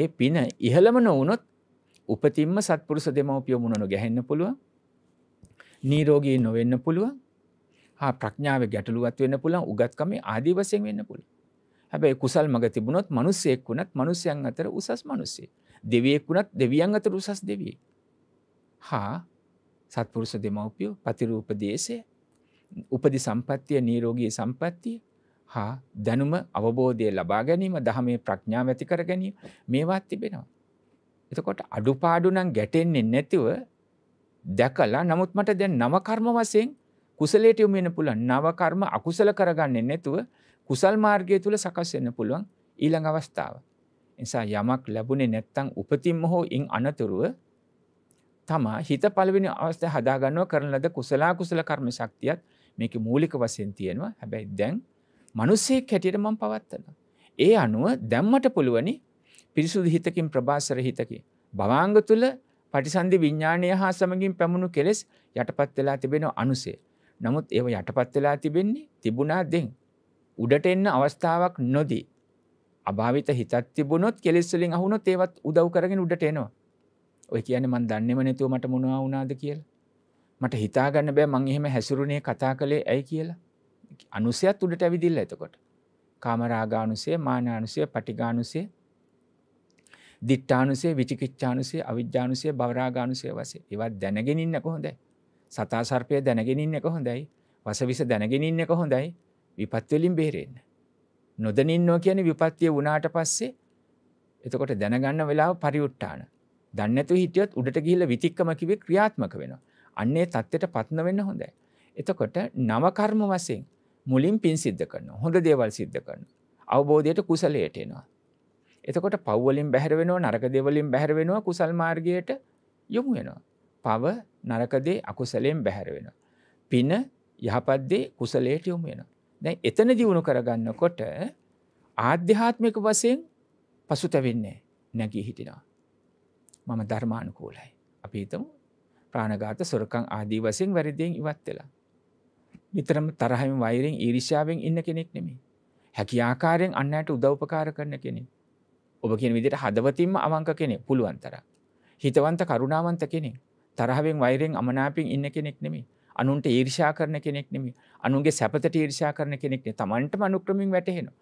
ඒ පින ඉහළම නොවනොත් උපතින්ම සත්පුරුස දෙමවපියමුණනු ගැහෙන්න පුළුව නීරෝගී නොවෙන්න පුළුව හා ප්‍රඥාව ගැටලුවත් වෙන්න පුළන් උගත්කම ආදී වසයෙන් වෙන්න පුළුව හැබැයි කුසල් මග තිබුණොත් මනුස්සයෙක් වුණත් මනුස්්‍යයන් අතර උසස් මනුස්සේ දෙවියෙක් වුණත් දෙවියන් අතර උසස් දෙවිය හා සත්පුරුෂ දෙමවපියෝ පතිරූප දේශය උපදි සම්පත්තිය නීරෝගී සම්පත්තිය හා දැනුම අවබෝධය ලබා ගැනීම දහමේ ප්‍රඥා ඇති කර ගැනීම මේවත් තිබෙනවා. එතකොට අඩුපාඩු නම් ගැටෙන්නේ නැතිව දැකලා නමුත් මට දැන් නවකර්ම වසයෙන් කුසලේට යොමෙන පුළ නවකර්ම අකුසල කරගන්නේ නැතුව කුසල් මාර්ගය තුළ සකස්වෙන්න පුළුවන් ඊළඟ අවස්ථාව. නිසා යමක් ලැබුණේ නැත්තං උපතින්ම හෝ ඉන් අනතුරුව තමා හිත පලවෙනි අවස්ථ හදාගන්නව කරන ලද කුසලා කුසල කර්ම ශක්තියත් මේක මූලික වසයෙන් තියෙනවා හැබැයි දැන් මනුස්සේ කැටියට මං පවත්තන. ඒ අනුව දැම්මට පුළුවනි පිරිසුදු හිතකින් ප්‍රභාසර හිතකි. භවාංග තුළ පටිසන්ධි විඤ්ඥානය හා සමගින් පැමුණු කෙලෙස් යටපත් වෙලා තිබෙන අනුසේ. නමුත් ඒව යටපත් වෙලා තිබෙන්නේ තිබුණා දෙෙන්. උඩට එන්න අවස්ථාවක් නොදී අභාවිත හිතක් තිබුණොත් කෙලෙස් වලින් අහුනොත් ඒවත් උදව් කරගෙන උඩට එනවා. ඔය කියන්නේ මන් දන්නේම නැතුව මට මොනවා වුණාද කියලා. මට හිතා ගන්න බෑ මං එහෙම හැසිරුණේ කතා කළේ ඇයි කියලා. අනුසයත් උඩට ඇවිදිලා එතකොට. කාමරාගානුසය, මානානුසය, පටිඝානුසය, දිට්ඨානුසය, විචිකිච්ඡානුසය, අවිජ්ජානුසය, භවරාගානුසය වශයෙන්. ඒවත් දැනගෙන ඉන්න කොහොඳයි. සතා සර්පය දැනගෙන ඉන්න කොහොඳයි. වසවිස දැනගෙන ඉන්න කොහොඳයි. විපත්වලින් බේරෙන්න. නොදනින්නෝ කියන විපත්තිය වනාට පස්සේ එතකොට දැනගන්න වෙලා පරිුට්ටාන දන්නතු හිටියොත් උඩට ගිහිල විතික්කම කිවේ ක්‍රියාත්මක වෙන. අන්නේ තත්ත්වයට පත්න වෙන්න හොඳයි. එතකොට නවකර්ම වසෙන් මුලින් පින් සිද්ධ කරන හොඳ දේවල් සිද්ධ කරන. අවබෝධයට කුසලයට එනවා. එතකොට පව්වලින් බැහර වෙනවා නරක දෙවලින් බැහර වෙනවා කුසල් මාර්ගයට යොමු වෙනවා. පව නරකදේ අකුසලයෙන් බැහැර වෙන. පින යහපත්දේ කුසලයට යොමු වෙනවා. දැන් එතන දියුණු කරගන්නකොට ආධ්‍යාත්මික වශයෙන් පසුතැවෙන්නේ නැගී හිටිනවා. මම ධර්මානුකූලයි. අපි හිතමු ප්‍රාණඝාත සොරකම් ආදී වශයෙන් වැරදියෙන් ඉවත් වෙලා. නිතරම තරහින් වෛරෙන් ඊර්ෂ්‍යාවෙන් ඉන්න කෙනෙක් නෙමෙයි. හැකි ආකාරයෙන් අන්නයට උදව්පකාර කරන කෙනෙක්. ඔබ කියන විදිහට හදවතින්ම අවංක කෙනෙක් පුළුවන් තරම්. හිතවන්ත කරුණාවන්ත කෙනෙක්. තරහෙන් වෛරෙන් අමනාපෙන් ඉන්න කෙනෙක් නෙමෙයි. අනුන්ට ඊර්ෂ්‍යා කරන කෙනෙක් නෙමෙයි. අනුන්ගේ සැපතට ඊර්ෂා කරන කෙනෙක්නේ තමන්ට මනුක්‍රමින් වැටහෙනවා.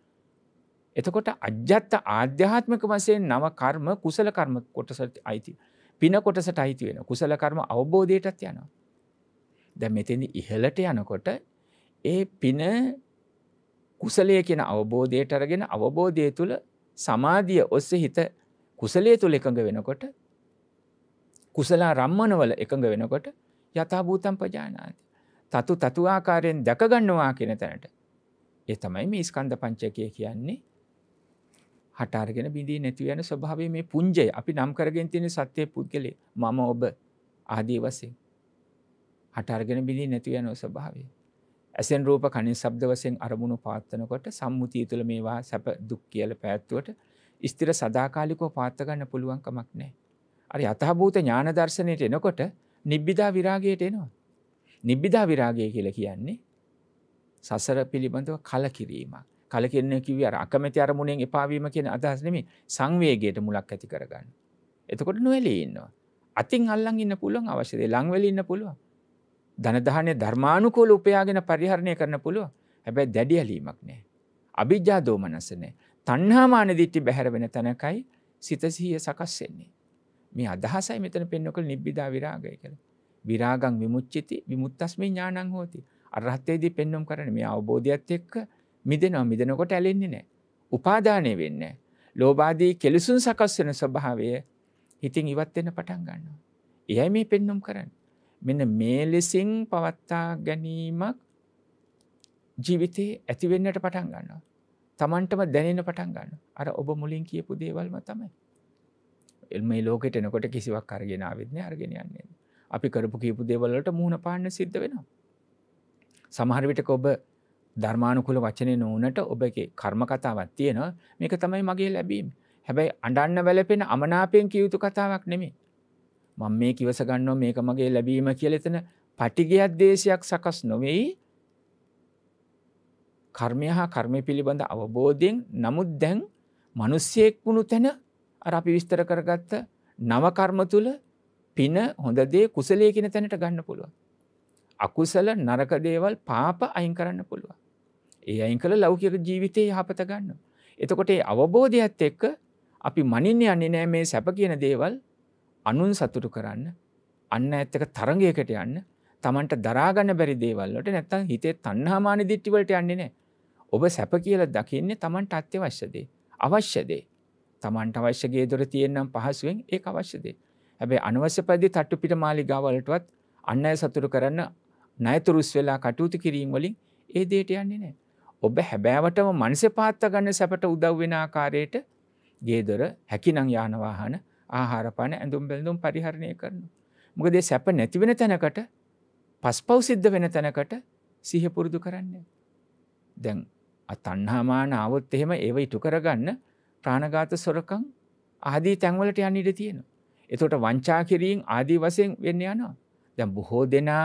එතකොට අජ්‍යත්ත ආධ්‍යාත්මික වසයෙන් නව කර්ම කුසල කර්ම කොටසට අයිති. පින කොටසට අයිති වෙන කුසල කර්ම අවබෝධයටත් යනවා. දැ මෙතෙදි ඉහලට යනකොට ඒ පින කුසලය කියෙන අවබෝධයට අරගෙන අවබෝධය තුළ සමාධිය ඔස්සේ හිත කුසලය තුළ එකඟ වෙනකොට කුසලා රම්මණවල එකඟ වෙනකොට යථභූතම් පජානාති. තතු තතු ආකාරයෙන් දැකගන්නවා කියෙන තැනට ඒ තමයි මේ ස්කන්ධ පංචකය කියන්නේ හටාරගෙන බිඳී නැතිව යන ස්වභාවේ මේ පුංජය අපි නම් කරගෙන තියෙන සත්‍යය පුද්ගලේ මම ඔබ ආදී වසෙන් හටාරගෙන බිඳී නැතිව යන ස්වභාවය ඇසෙන් රූප කණින් ශබ්ද වශයෙන් අරමුණු පාත්තනකොට සම්මුතිය තුළ මේවා සැප දුක් කියල පැත්තුවට ස්තිර සදාකාලිකෝ පාත්තගන්න පුළුවන්කමක් නෑ අරි අතහභූත ඥාන දර්ශනයට එනකොට නිබ්බිදා විරාගයට එනවා නිබ්බිධා විරාගය කියල කියන්නේ සසර පිළිබඳව කලකිරීමක් කලකිරන කිව අර අකමැති අරමුණෙන් එපාවීම කියන අදහස් නෙමේ සංවේගයට මුලක් ඇති කරගන්න. එතකොට නොවැලී ඉන්නවා. අතින් අල්ලන් ඉන්න පුළුවන් අවශ්‍යදේ ලංවැලි ඉන්න පුළුවන්. ධනදහනය ධර්මානුකෝල උපයාගෙන පරිහරණය කරන පුළුව හැබැයි දැඩියලීමක් නෑ. අභිජ්‍යා දෝමනසනෑ තන්හාමාන දිට්ටි බැහැරවෙන තැනකයි සිතසීය සකස්වෙන්නේ. මේ අදහසයි මෙතන පෙන්නොකළ නිබ්බිධා විරාගය කළ විරාගං විමුච්චිති විමුත්තස්මේ ඥානං හෝති. අරහත්යේදී පෙන්වම් කරන මේ අවබෝධයත් එක්ක මිදෙනවා. මිදෙනකොට ඇලෙන්නේ නැහැ. උපාදානය වෙන්නේ නැහැ. ලෝභාදී කෙලෙසුන් සකස් වෙන ස්වභාවය හිතින් ඉවත් වෙන්න පටන් ගන්නවා. එයයි මේ පෙන්වම් කරන්නේ. මෙන්න මේ ලෙසින් පවත්තා ගැනීමක් ජීවිතේ ඇති වෙන්නට පටන් ගන්නවා. Tamanටම දැනෙන්න පටන් ගන්නවා. අර ඔබ මුලින් කියපු දේවල්ම තමයි. මේ ලෝකෙට එනකොට කිසිවක් අරගෙන ආවෙත් නෑ අරගෙන යන්නේ නෑ. අපි කරපු කීපු දෙවල්ලට මුහුණ පාන්න සිද්ධ වෙන. සමහරවිටක ඔබ ධර්මානුකුල වචනය නොවනට ඔබගේ කර්ම කතාවත් තියෙන මේක තමයි මගේ ලැබීම හැබැයි අඩන්න වැලපෙන අමනාපයෙන් කියයුතු කතාවක් නෙමේ මං මේ කිවසගන්නෝ මේක මගේ ලැබීම කියලෙතන පටිගයක් දේශයක් සකස් නොවෙයි කර්මය හා කර්මය පිළිබඳ අවබෝධයෙන් නමුත් දැන් මනුස්්‍යයෙක් වුණු තැන අර අපි විස්තර කරගත්ත නවකර්ම තුළ පින හොඳ දේ කුසලය කියන තැනට ගන්න පුළුවන්. අකුසල නරක දේවල් පාප අයින් කරන්න පුළුවන්. ඒ අයින් කළ ලෞකික ජීවිතයේ යහපත ගන්න. එතකොට ඒ අවබෝධයත් එක්ක අපි මනින්න යන්නේ නෑ මේ සැප කියන දේවල් අනුන් සතුටු කරන්න අන්න ඇත්තක තරගයකට යන්න තමන්ට දරාගන්න බැරි දේවල්ලට නැත්තන් හිතේ තන්නහාමාන දිට්ටිවලට යන්නේ නෑ ඔබ සැප කියල දකින්නේ තමන්ට අත්‍යවශ්‍යදේ අවශ්‍යදේ තමන්ට අවශ්‍යගේ දොර තියෙන්නම් පහසුවෙන් ඒ අවශ්‍යදේ හැබැයි අනවශ්‍ය පැදි තට්ටු පිට මාලිගාවලටවත් අන් අය සතුරු කරන්න ණයතුරුස් වෙලා කටයුතු කිරීම වලින් ඒ දෙයට යන්නේ නැහැ. ඔබ හැබෑවටම මනසේ පාත්ත ගන්න සැපට උදව් වෙන ආකාරයට ගේදොර හැකිනම් යාන වාහන ආහාර පාන ඇඳුම් බැලඳුම් පරිහරණය කරනවා. මොකද ඒ සැප නැති වෙන තැනකට පස්පව් සිද්ධ වෙන තැනකට සිහිය පුරුදු කරන්නේ. දැන් අතණ්හාමාන આવොත් එහෙම ඒව ඉටු කරගන්න ප්‍රාණඝාත සොරකම් ආදී තැන්වලට යන්න ඉඩ තියෙනවා. එතොට වංචා කිරීම් ආදී වසයෙන් වෙන්න යනවා දැම් බොහෝ දෙනා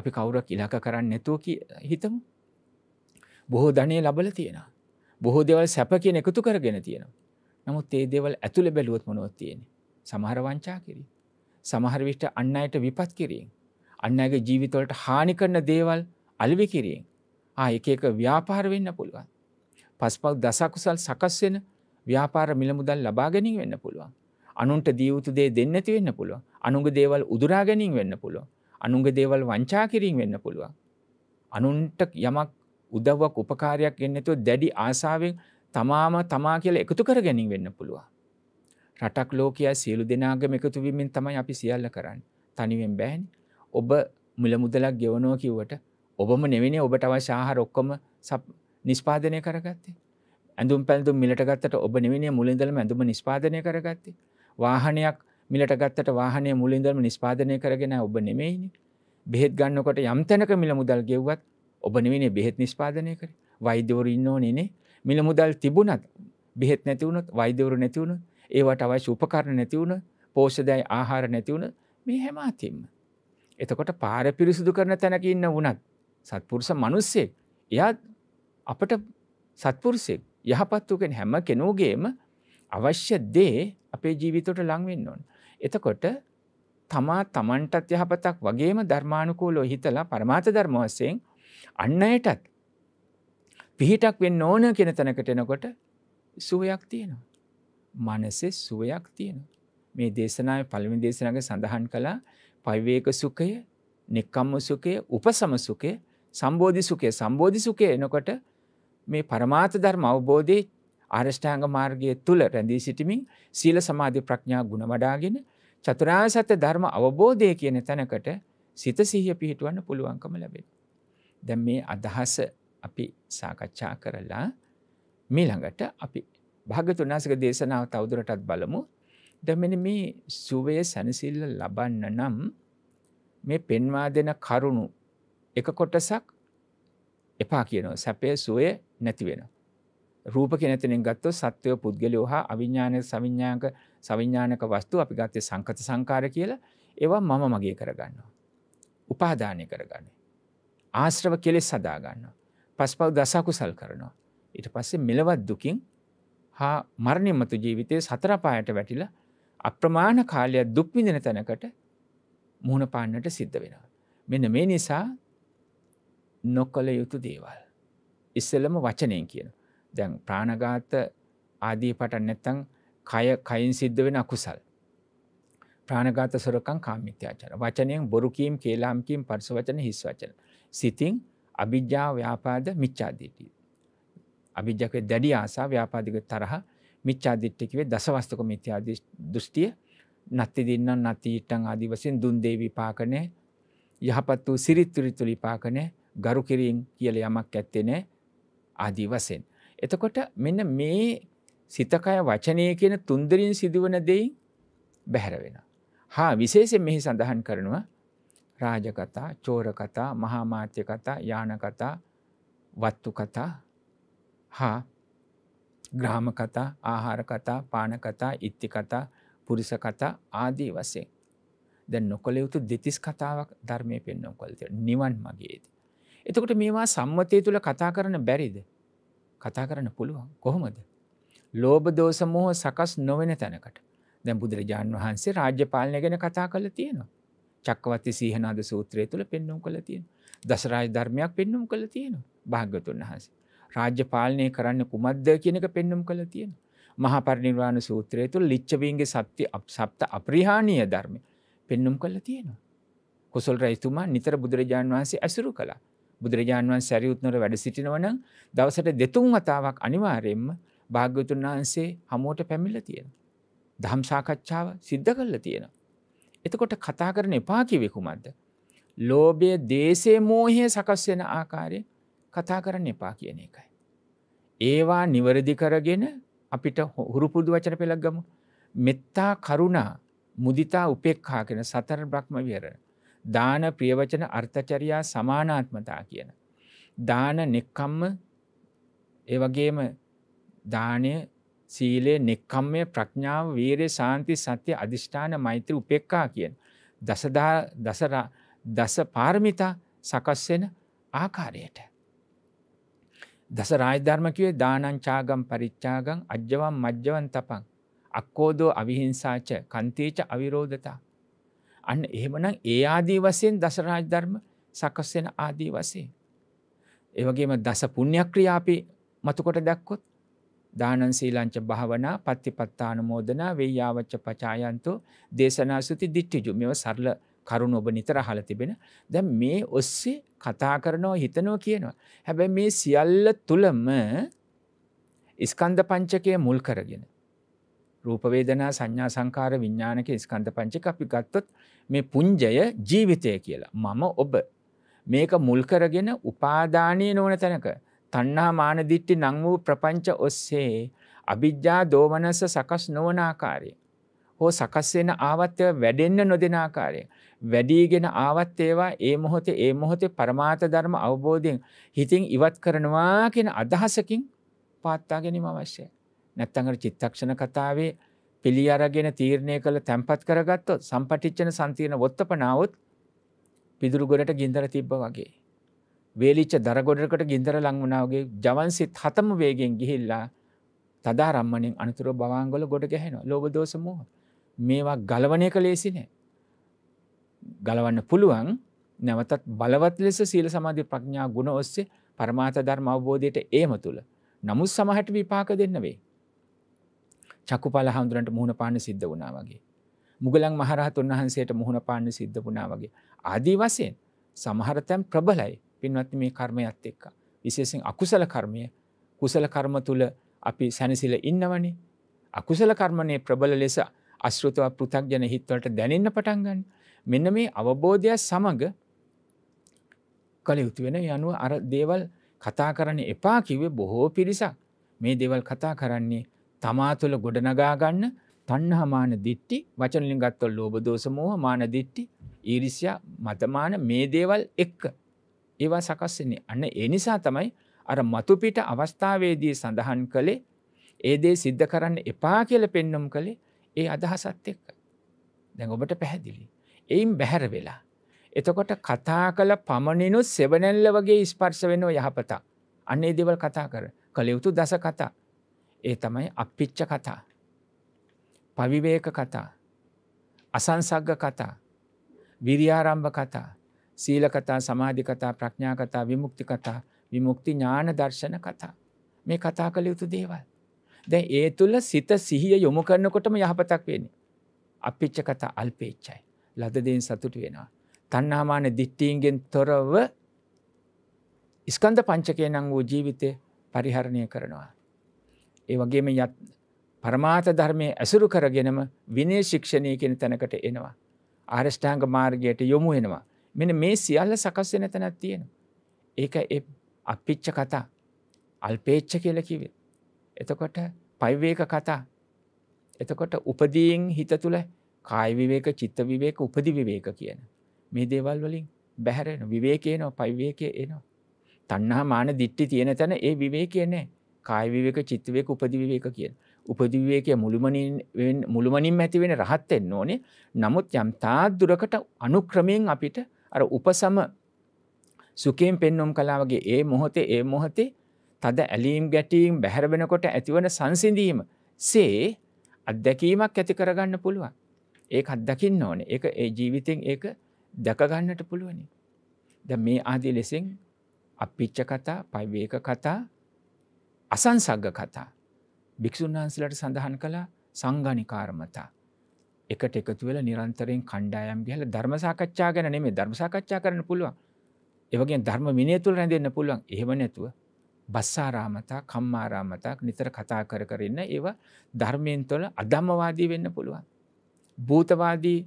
අපි කවුරක් ඉලක කරන්න නැතුව හිතමු බොහෝ ධනය ලබල තියෙන බොහෝ දෙවල් සැප කියෙන එකතු කරගෙන තියෙන නමුත් ඒ දෙවල් ඇතුළ බැලුවත් මොනොත් තියෙන සමහර වංචා කිරී සමහර විට අන්න අයට විපත් කිරීම අන්නගේ ජීවිතවලට හානි කරන දේවල් අල්වි කිරීම එක එක ව්‍යාපාර වෙන්න පුළුවන් පස්පක් දසකුසල් සකස්වෙන ව්‍යාපාර මිලමුදල් ලබාගැනින් වෙන්න පුළුවන් අනුන්ට දියවුතු දේ දෙන්නති වෙන්න පුළුව. අනුග දේවල් උදුරාගැනින් වෙන්න පුළුව. අනුග දේවල් වංචා කිරින් වෙන්න පුළුව. අනුන්ට යමක් උදව්වක් උපකාරයක් එන්නතු දැඩි ආසාාවෙන් තමාම තමා කියල එකතු කර ගැනින් වෙන්න පුළුව. රටක් ලෝකයා සියලු දෙනාගම එකතුවීමෙන් තමයි අපි සියල්ල කරන්න තනිවෙන් බෑන් ඔබ මුල මුදලක් ගෙවනෝ කිව්වට ඔබම නෙවෙන ඔබට අවශාහාර ඔක්කොම නිස්පාදනය කරගත්තේ ඇඳුම් පැල්දුම් මිලට ගත්තට ඔබ නිවෙන මුලින්දලම ඇඳුම නිස්පාදනය කරගත්තේ වාහනයක් මිලට ගත්තට වාහනය මුලින්දම නිස්පාදනය කරගෙන ඔබ නෙමෙයිනි. බෙහෙත් ගන්නකොට යම්තැනක මිල මුදල් ගෙව්වත් ඔබ නිවෙන බෙහෙත් නිස්පාදනය කර වෛද්‍යවරු ඉන්නෝ නනේ මිල මුදල් තිබුණත් බෙහෙත් නැතිවුණොත් වෛද්‍යවරු නැතිවුණු ඒවට අවශ්‍ය උපකරණ නැතිවුණ පෝෂදයි ආහාර නැතිවුණ මේ හැම අතින්ම. එතකොට පාර පිරිසිදු කරන තැනක ඉන්න වුණත් සත්පුරුස මනුස්සෙක් එයත් අපට සත්පුරුසෙක් යහපත් වූ කෙන හැම කෙනෝගේම අවශ්‍ය දේ අපේ ජීවිතට ලංවෙන්න ඕන්. එතකොට තමා තමන්ටත් යහපතක් වගේම ධර්මානුකූලෝ හිතලා පරමාත ධර්මවස්සයෙන් අන්න අයටත් පිහිටක් වෙන්න ඕන කෙන තැනකට එනකොට සුවයක් තියෙනවා. මනසෙ සුවයක් තියෙනවා. මේ දේශනාව පළමි දේශනග සඳහන් කළා පවිවේක සුකය නෙක්කම්ම සුකය උපසමසුකය සම්බෝධි සුකය සම්බෝධි සුකය එනකොට මේ පරමාත ධර්ම අවබෝධය ආරෂ්ඨාංග මාර්ගය තුළ රැඳී සිටිමින් සීල සමාධි ප්‍රඥා ගුණ වඩාගෙන චතුරාර්ය සත්‍ය ධර්ම අවබෝධය කියන තැනකට සිත සිහිය පිහිටුවන්න පුළුවන්කම ලැබෙන. දැන් මේ අදහස අපි සාකච්ඡා කරලා මීළඟට අපි භාගතුන් වහන්සේගේ දේශනාව තවදුරටත් බලමු. දැන් මෙන්න මේ සුවේ සනසිල්ල ලබන්න නම් මේ පෙන්වා දෙන කරුණු එක කොටසක් එපා කියනවා. සැපේ සුවේ නැති වෙනවා. රූප කෙනතනින් ගත්ත සත්වය පුද්ගලයෝ හා අවිඤ්ඥානය සවිඤ්ඥාක සවිඤ්ඥානක වස්තු අපි ගත්තය සංකත සංකාර කියලා ඒවා මම මගේ කරගන්නවා. උපාධානය කරගන්න. ආශ්‍රව කෙලෙස් සදාගන්න. පස් පව් දසකුසල් කරනවා. ඉට පස්සේ මෙලවත් දුකින් හා මරණින්මතු ජීවිතය සතරපායට වැටිලා අප්‍රමාණ කාලයක් දුක්විඳෙන තැනකට මුහුණ පාන්නට සිද්ධ වෙනවා. මෙන්න මේ නිසා නොක්කළ යුතු දේවල්. ඉස්සලම වචනයෙන් කියනවා. දැන් ප්‍රාණඝාත ආදී පටන් නැත්තම් කය කයින් සිද්ධ වෙන අකුසල් ප්‍රාණඝාත සොරකම් කාමීත්‍යාචාර වචනයෙන් බොරු කීම් කේලම් කීම් පරිස වචන හිස් වචන සිතින් අභිජ්ජා ව්‍යාපාද මිච්ඡාදිට්ඨිය අභිජ්ජකේ දැඩි ආසා ව්‍යාපාදික තරහ මිච්ඡාදිට්ඨිය කිව්වේ දසවස්තක මිත්‍යා දෘෂ්ටිය නැති දින්නම් නැති ඊටන් ආදි වශයෙන් දුන් දේ විපාකනේ යහපත් වූ සිරිත් විරිතුලි පාකනේ ගරු කිරීම කියලා යමක් ඇත්තේ නැහැ ආදි වශයෙන් එතකොට මෙන්න මේ සිතකය වචනය කියන තුන්දරින් සිදුවන දෙයි බැහැර වෙන. හා විශේෂෙන් මෙහි සඳහන් කරනවා රාජකතා චෝරකතා මහාමාත්‍ය කතා යානකතා වත්තු කතා හා ග්‍රාම කතා ආහාර කතා පානකතා ඉත්ති කතා පුරිස කතා ආදී වසයෙන්. ද නොකොළ යුතු දෙතිස් කතාවක් ධර්මය පෙන්නම් කොල්තය නිවන් මගේද. එතකොට මේවා සම්මතය තුළ කතා කරන බැරිද. කතා කරන්න පුළුවන් කොහොමද. ලෝබ දෝසමෝහ සකස් නොවෙන තැනකට දැ බුදුරජාණන් වහන්සේ රාජ්‍යපාලනය ගැන කතා කල තියෙනවා. චක්කවත්ති සීහනාද සූත්‍රය තුළ පෙන්නුම් කළ තියෙන. දසරාජ ධර්මයක් පෙන්නුම් කළ තියෙන භාගතුන් වහස. රාජ්‍යපාලනය කරන්න කුමද්ද කියනක පෙන්නුම් කළ තියෙන. මහපරිනිර්වාණ සූත්‍රය තුළ ලිච්චවීන්ගේ සත්‍ය සප්ත අප්‍රහාණීය ධර්මය පෙන්නුම් කළ තියෙනවා. කුසල් රයිතුමා නිතර බුදුරජාණන් වහන්සේ ඇසුරු කලා බුදුරජාණන් වහන්සේ සරියුත්නොර වැඩ සිටිනවනම් දවසට දෙතුන් වතාවක් අනිවාර්යයෙන්ම භාග්‍යවතුන් වහන්සේ හමුවට පැමිණලා තියෙනවා. ධම් සාකච්ඡාව සිද්ධ කරලා තියෙනවා. එතකොට කතා කරන එපා කිව්වේ කුමක්ද? ලෝභය, දේශය, මෝහය සකස් වෙන ආකාරය කතා කරන්න එපා කියන එකයි. ඒවා නිවැරදි කරගෙන අපිට හුරු පුදු වචන පෙළගමු. මෙත්තා, කරුණා, මුදිතා, උපේක්ඛා කියන සතර බ්‍රහ්ම විහරණ දාන ප්‍රියවචන අර්ථචරයා සමානාත්මතා කියන. දාන නෙක්කම්ම ඒවගේම දානය සීලේ නෙක්කම්මය ප්‍රඥාව වීරය සාන්ති සත්‍ය අධිෂ්ඨාන මෛත්‍ර උපෙක්කා කියන. දසදා දසර දස පාර්මිතා සකස්වෙන ආකාරයට. දස රාජධර්මකවේ දානංචාගම් පරිච්චාගං අජ්‍යවම් මජ්‍යවන් තපන් අක්කෝදෝ අවිහිංසාච කන්තේච අවිරෝධතා අන්න එහෙමනම් ඒ ආදී වසයෙන් දසරාජ ධර්ම සකස්වෙන ආදී වසේ. ඒවගේම දස පුුණ්‍යක්‍රියාපි මතුකොට දැක්කොත් දානන්සීලංච භාවනා පත්තිපත්තාන මෝදනා වෙයාවච්ච පචායන්තු දේශනා සුති දිට්ටිජු මෙව සරල කරුණ ඔබ නිතර හල තිබෙන දැ මේ ඔස්සේ කතා කරනවා හිතනෝ කියනවා. හැබැ මේ සියල්ල තුළම ඉස්කන්ධ පංචකය මුල් කරගෙන. රූපවේදනා සංඥා සංකාර විඤ්ඥානක ස්කන්ධ පංචික අපි ගත්තොත් මේ පුංජය ජීවිතය කියලා. මම ඔබ. මේක මුල්කරගෙන උපාධානය නොවන තැනක. තන්නා මානදිට්ටි නං වූ ප්‍රපංච ඔස්සේ අභිද්‍යා දෝමනස සකස් නොවනාකාරය. හෝ සකස්වෙන ආවත්්‍යය වැඩෙන්න්න නොදෙනාකාරය. වැඩීගෙන ආවත් ඒවා ඒ මොහොතේ ඒ මොහොතේ පරමාත ධර්ම අවබෝධයෙන් හිතින් ඉවත් කරනවා කියෙන අදහසකින් පාත්තා ගැනීම අවශ්‍යය. නැත්තං අර චිත්තක්ෂණ කතාවේ පිළි අරගෙන තීරණය කළ තැම්පත් කරගත්තොත් සම්පටිච්චන සම්තිරණ වොත්තපනාවොත් පිදුරු ගොඩට ගින්දර තිබ්බ වගේ. වේලිච්ච දරගොඩකට ගින්දර ලංවනා වගේ ජවන්සිත් හතම වේගෙන් ගිහිල්ලා තදා රම්මණින් අනතුර බවාංගොල ගොඩ ගැහෙනවා ලෝබ දෝසමූහ මේවා ගලවනය කලේසි නෑ. ගලවන්න පුළුවන් නැවතත් බලවත් ලෙස සීල සමාධි ප්‍රඥා ගුණ ඔස්සේ පරමාත ධර්ම අවබෝධයට ඒම තුළ. නමුත් සමහට විපාක දෙන්න වේ. චකුපාල හාමුදුරන්ට මුහුණ පාන්න සිද්ධ වුණා වගේ. මුගලන් මහරහතුන් වහන්සේට මුහුණ පාන්න සිද්ධ වුණා වගේ. ආදී වසයෙන් සමහරතැම් ප්‍රබලයි පින්වත් මේ කර්මයත් එක්ක. විශේසින් අකුසල කර්මය කුසල කර්ම තුළ අපි සැනසිල ඉන්නවනි. අකුසල කර්මණය ප්‍රබල ලෙස අස්ෘතව පෘතක්ජන හිත්වලට දැනන්න පටන්ගන්න. මෙන්න මේ අවබෝධයක් සමඟ කළ යුතු වෙන යනුව අර දේවල් කතා කරන්න එපා කිවේ බොහෝ පිරිසක් මේ දෙවල් කතා කරන්නේ තමා තුළ ගොඩනගාගන්න තන්නහමාන දිට්ටි වචනලින් ගත්තොල් ලෝබ දෝසමෝහ මාන දිට්ටි ඊරිසියා මතමාන මේ දේවල් එක්ක ඒවා සකස්සන්නේ අන්න එනිසා තමයි අර මතුපිට අවස්ථාවේදී සඳහන් කළේ ඒදේ සිද්ධ කරන්න එපා කියල පෙන්නුම් කළේ ඒ අදහසත් එක්ක දැන් ඔබට පැහැදිලි එයින් බැහැර වෙලා එතකොට කතා කළ පමණිනුත් සෙවනැල්ල වගේ ස්පර්ශ වෙනෝ යහපතා අන්නේ දෙවල් කතා කර කළ යුතු දස කතා ඒ තමයි අපිච්ච කතා පවිවේක කතා අසංසග්ග කතා විරියාරම්භ කතා සීල කතා සමාධි කතා ප්‍රඥා කතා විමුක්ති කතා විමුක්ති ඥාන දර්ශන කතා මේ කතා කළ යුතු දේවල් දැ ඒ තුළ සිත සිහිය යොමු කරන්නකොටම යහපතක් වෙන අපිච්ච කතා අල්පේච්චයි ලදදෙන් සතුට වෙනවා තන්නාමාන දිට්ටීන්ගෙන් තොරව ඉස්කන්ධ පංචකය නං වූ ජීවිතය පරිහරණය කරනවා ඒ වගේම යත් පරමාත ධර්මය ඇසුරු කරගෙනම විනේ ශික්ෂණය කෙන තැනකට එනවා. ආරෂ්ඨාංග මාර්ගයට යොමු වෙනවා. මෙන මේ සියල්ල සකස්වෙන තැනත් තියෙන. ඒක අපිච්ච කතා අල්පේච්ච කියල කිවේ. එතකොට පයිවේක කතා. එතකොට උපදීන් හිත තුළ කායිවිවේක චිත්ත විවේක උපදි විවේක කියන. මේ දේවල් වලින් බැහැරෙන විවේකයනෝ පයිවේකය එනවා. තන්නා මාන දිට්ටි තියෙන තැන ඒ විවේකයනෑ කායවිවක චිත්තවයක උපදිවිවේක කියන. උපදිවිවේකය මුළුමනින් මුළුමනින් ඇතිවෙන රහත්වෙන්න ඕනේ නමුත් යම් තාදුරකට අනුක්‍රමයෙන් අපිට අර උපසම සුකයෙන් පෙන්නුම් කලාවගේ ඒ මොහොතේ ඒ මොහොතේ තද ඇලීම් ගැටීම් බැහැරවෙනකොට ඇතිවන සංසිඳීම සේ අත්දැකීමක් ඇති කරගන්න පුළුවන්. ඒක අත්දකින්න ඕනේ ඒ ඒ ජීවිතෙන් ඒක දැකගන්නට පුළුවනි. ද මේ ආදී ලෙසින් අපිච්ච කතා පයිවේක කතා අසංසග්ග කතා භික්‍ෂූන් වහන්සලට සඳහන් කළ සංගනිකාරමතා එකට එකතුවල නිරන්තරයෙන් කණ්ඩායම් ගහල ධර්මසාකච්ඡා ගැන නෙමේ ධර්මසාකච්ඡා කරන පුළුවන් ඒවගේ ධර්ම මිනය තුළ රැඳන්න පුළුවන් එහෙම නැතුව බස්සාරාමතා කම්මාරාමතාක් නිතර කතා කර කරන්න ඒව ධර්මයෙන් තොල අධම්මවාදී වෙන්න පුළුවන් භූතවාදී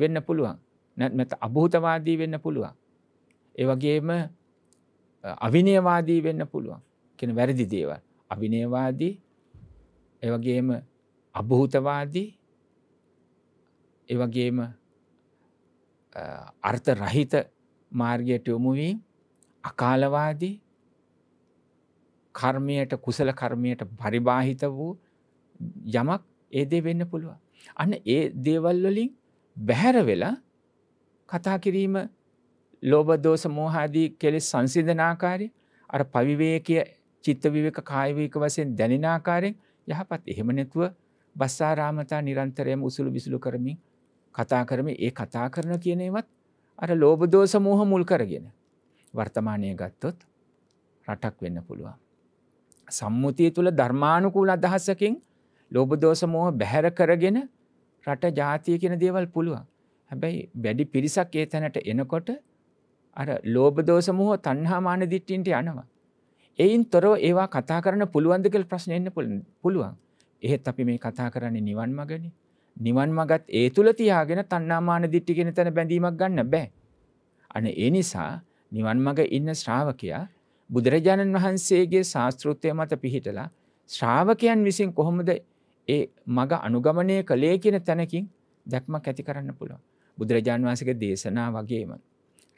වෙන්න පුළුවන් නැත්මැත අභූතවාදී වෙන්න පුළුවන් ඒවගේම අවිනයවාදී වෙන්න පුළුවන් කෙන වැරදි දේවල් අභිනේවාදී එවගේම අභූතවාදී එවගේම අර්ථ රහිත මාර්ගයට යොමුවී අකාලවාදී කර්මයට කුසල කර්මයට පරිබාහිත වූ යමක් ඒදේ වෙන්න පුළුව. අන්න ඒ දේවල්වලින් බැහැර වෙලා කතා කිරීම ලෝබදෝස මෝහාදී කෙලෙස් සංසිධනාකාරය අර පවිවේකය චිත්තවිවක කායවීක වසයෙන් දැනෙනාකාරෙන් යහපත් එහෙම නැතුව බස්සාරාමතා නිරන්තරයම උසුළු විසුළු කරමින් කතා කරම ඒ කතා කරන කියනේවත් අර ලෝබදෝ සමූහ මුල් කරගෙන වර්තමානය ගත්තොත් රටක් වෙන්න පුළුවන්. සම්මුතිය තුළ ධර්මානුකූල අදහස්සකින් ලෝබදෝසමෝහ බැහැර කරගෙන රට ජාතිය කියෙන දේවල් පුළුවන්. හැබැයි වැඩි පිරිසක් ඒ තැනට එනකොට අර ලෝබදෝසමූහ තන්හාමාන දිට්ටින්ට යනවා. එයින් තොරෝ ඒවා කතා කරන්න පුළුවන්දකල් ප්‍රශ්න එන්න පුළුවන් එහෙත් අපි මේ කතා කරන්නේ නිවන් මගන නිවන් මගත් ඒ තුළ තියාගෙන තන්නාමාන දිට්ටිගෙන තැන බැඳීමක් ගන්න බෑ අන ඒ නිසා නිවන් මග ඉන්න ශ්‍රාවකයා බුදුරජාණන් වහන්සේගේ ශාස්තෘත්වය මත පිහිටලා ශ්‍රාවකයන් විසින් කොහොමද ඒ මග අනුගමනය කළේ කියෙන තැනකින් දැක්මක් ඇති කරන්න පුළුව. බුදුරජාන් වහන්සක දේශනා වගේම.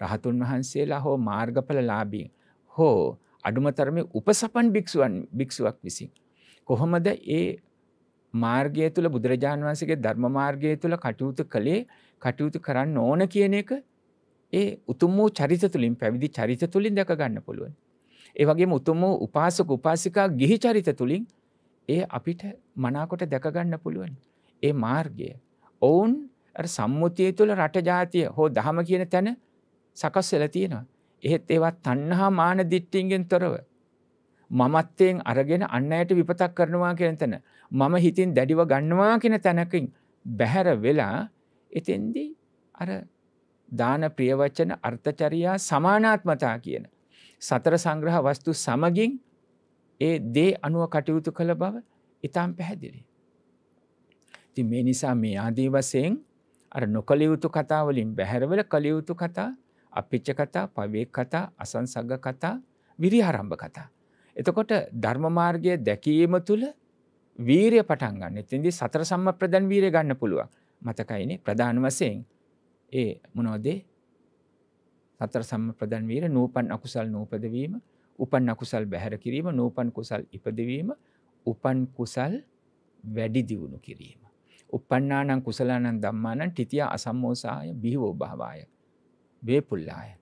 රහතුන් වහන්සේලා හෝ මාර්ගඵල ලාබී හෝ අඩුමතරමේ උපසපන් භික්ෂුවන් භික්ෂුවක් විසින්. කොහොමද ඒ මාර්ගය තුළ බුදුරජාණන් වන්සගේ ධර්ම මාර්ගය තුළ කටයුතු කළේ කටයුතු කරන්න ඕන කියන එක ඒ උතුම් වූ චරිත තුළින් පැවිදි චරිත තුළින් දැක ගන්න පුළුවන්. ඒ වගේම උතුම් වූ උපාසක උපාසිකා ගිහි චරිත තුළින් ඒ අපිට මනාකොට දැකගන්න පුළුවන්. ඒ මාර්ගය. ඔවුන් සම්මුතිය තුළ රටජාතිය හෝ දහම කියන තැන සකස් වෙල තියෙනවා. එහෙත් ඒවත් තණ්හා මාන දිට්ඨියෙන් තොරව මමත්වයෙන් අරගෙන අන් අයට විපතක් කරනවා කියන තැන මම හිතින් දැඩිව ගන්නවා කියන තැනකින් බැහැර වෙලා එතෙන්දී අර දාන ප්‍රියවචන අර්ථචරියා සමානාත්මතා කියන සතර සංග්‍රහ වස්තු සමගින් ඒ දේ අනුව කටයුතු කළ බව ඉතාම් පැහැදිලි. ති මේ නිසා මේ ආදී වසයෙන් අර නොකළයුතු කතාවලින් බැහැරවල කළයුතු කතා අපිච්ච කතා පවේක් කතා අසංසග කතා විරිහරම්භ කතා. එතකොට ධර්මමාර්ගය දැකීම තුළ වීරය පටන් ගන්න එතින්දි සතර සම්ම ප්‍රදන් වීරය ගන්න පුළුවන් මතකයිනේ ප්‍රධාන වසයෙන් ඒ මොනෝදේ සතර සම්ම ප්‍රදන් වීර නූපන් අකුසල් නූපදවීම උපන් අකුසල් බැහැර කිරීම නූපන් කුසල් ඉපදවීම උපන් කුසල් වැඩි දියුණු කිරීම. උපන්නානං කුසලානන් දම්මානන් ටිතිය අසම්මෝසාය බිහිවෝ භාවාය වේපුල්ලාය.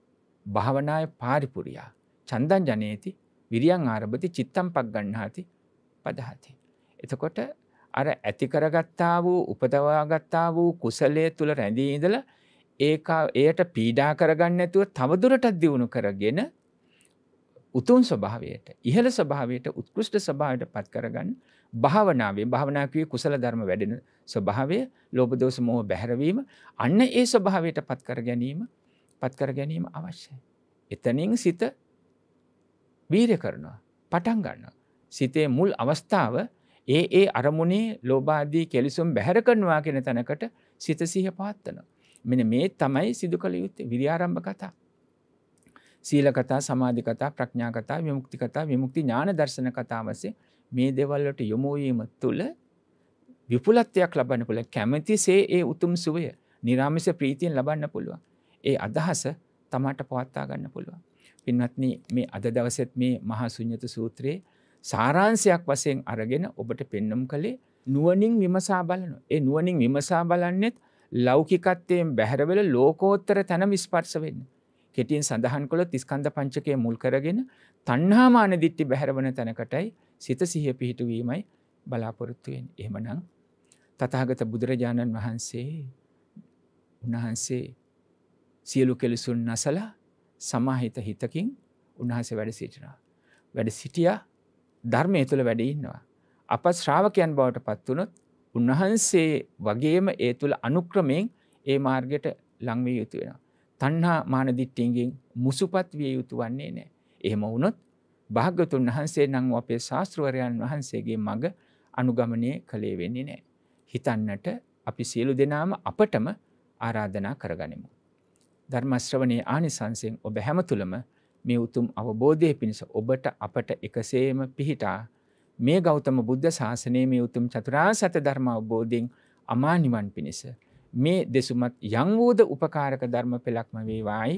භාවනාය පාරිපුරියා. චන්දන් ජනේති විරියන් ආරභති චිත්තම් පක් ගන්නාති පදහති. එතකොට අර ඇතිකරගත්තා වූ උපදවාගත්තා වූ කුසලය තුළ රැඳී ඉඳල ඒකා එයට පීඩා කරගන්න ඇතුව තවදුරටත් දියුණු කරගෙන උතුන් ස්වභාවයට ඉහළ ස්වභාවයට උත්කෘෂ්ට ස්භාවයට පත් කරගන්න භාවනාවේ භාවනාකවේ කුසල ධර්ම වැඩෙන ස්වභාවය ලෝබදෝස මෝහ බැහැරවීම අන්න ඒ ස්වභාවයට පත්කර ගැනීම පත්කර ගැනීම අවශ්‍යයි. එතනින් සිත බීර කරනවා පටන් ගන්න. සිතේ මුල් අවස්ථාව ඒ ඒ අරමුණේ ලෝබාදී කෙලිසුම් බැහැර කරනවා කෙන තැනකට සිත සිහ පාත්තන. මෙන මේ තමයි සිදු කළ යුත්තේ විරියාරම්භ කතා. සීලකතා සමාධිකතා ප්‍රඥා කතා විමුක්ති කතා විමුක්ති ඥාන දර්ශන කතා වසේ මේ දෙවල්ලට යොමෝයීම තුළ විපුලත්වයක් ලබන්න පුළ කැමති සේ ඒ උතුම් සුවය නිරාමිස ප්‍රීතියෙන් ලබන්න පුළුවන් ඒ අදහස තමට පවත්තා ගන්න පුළුවන්. පින්වත්න මේ අද දවසත් මේ මහා සුඥත සූත්‍රයේ සාරාන්සයක් වසයෙන් අරගෙන ඔබට පෙන්නම් කළේ නුවනින් විමසා බලන. ඒ නුවනින් විමසා බලන්නෙත් ලෞකිකත්තයෙන් බැහැරවෙල ලෝකෝත්තර තැන විස්පර්ස වෙන්න. කෙටියෙන් සඳහන් කොළ තිස්කන්ද පංචකය මුල් කරගෙන තන්හාමාන දිට්ටි බැහැරවන තැනකටයි සිත සිහිය පිහිටුවීමයි බලාපොරොත්තුවෙන් එහමනං තතාගත බුදුරජාණන් වහන්සේ උන්වහන්සේ සියලු කෙලෙසුන් නසලා සමාහිත හිතකින් උන්වහස වැඩ සිටිනා. වැඩ සිටිය ධර්මය තුළ වැඩඉන්නවා. අප ශ්‍රාවකයන් බවට පත්වනොත් උන්වහන්සේ වගේම ඒ තුළ අනුක්‍රමයෙන් ඒ මාර්ගයට ලංවේ යුතු වෙන. තන්හා මානදිට්ටිංගෙන් මුසුපත් විය යුතු වන්නේ නෑ. එහෙම වුනොත් භාගතුන් වහන්සේ නං අපේ ශාස්ත්‍රවරයන් වහන්සේගේ මඟ අනුගමනය කළේ වෙන්නේ නෑ. හිතන්නට අපි සියලු දෙනාම අපටම ආරාධනා කරගනිමු. ධර්මශ්‍රවනයේ ආනිසංසයෙන් ඔබ හැමතුළම මේ උතුම් අවබෝධය පිණිස ඔබට අපට එකසේම පිහිටා මේ ගෞතම බුද්ධ ශාසනයේ මේ උතුම් චතුරා සත ධර්ම අවබෝධයෙන් අමානිවන් පිණිස. මේ දෙසුමත් යංවූද උපකාරක ධර්ම පෙළක්ම වේවායි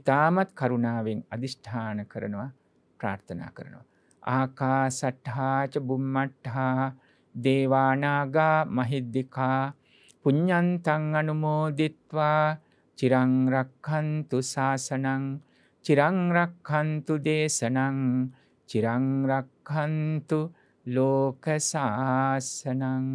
ඉතාමත් කරුණාවෙන් අධිෂ්ඨාන කරනවා ප්‍රාර්ථනා කරනවා. ආකා සට්හාච බුම්මට්හා දේවානාගා මහිද්දිකා පුඤ්ඥන්තං අනුමෝදිත්වා චිරං රක්ඛන්තු සාසනං චිරං රක්ඛන්තු දේශනං චිරං රක්ඛන්තු ලෝක සාසනං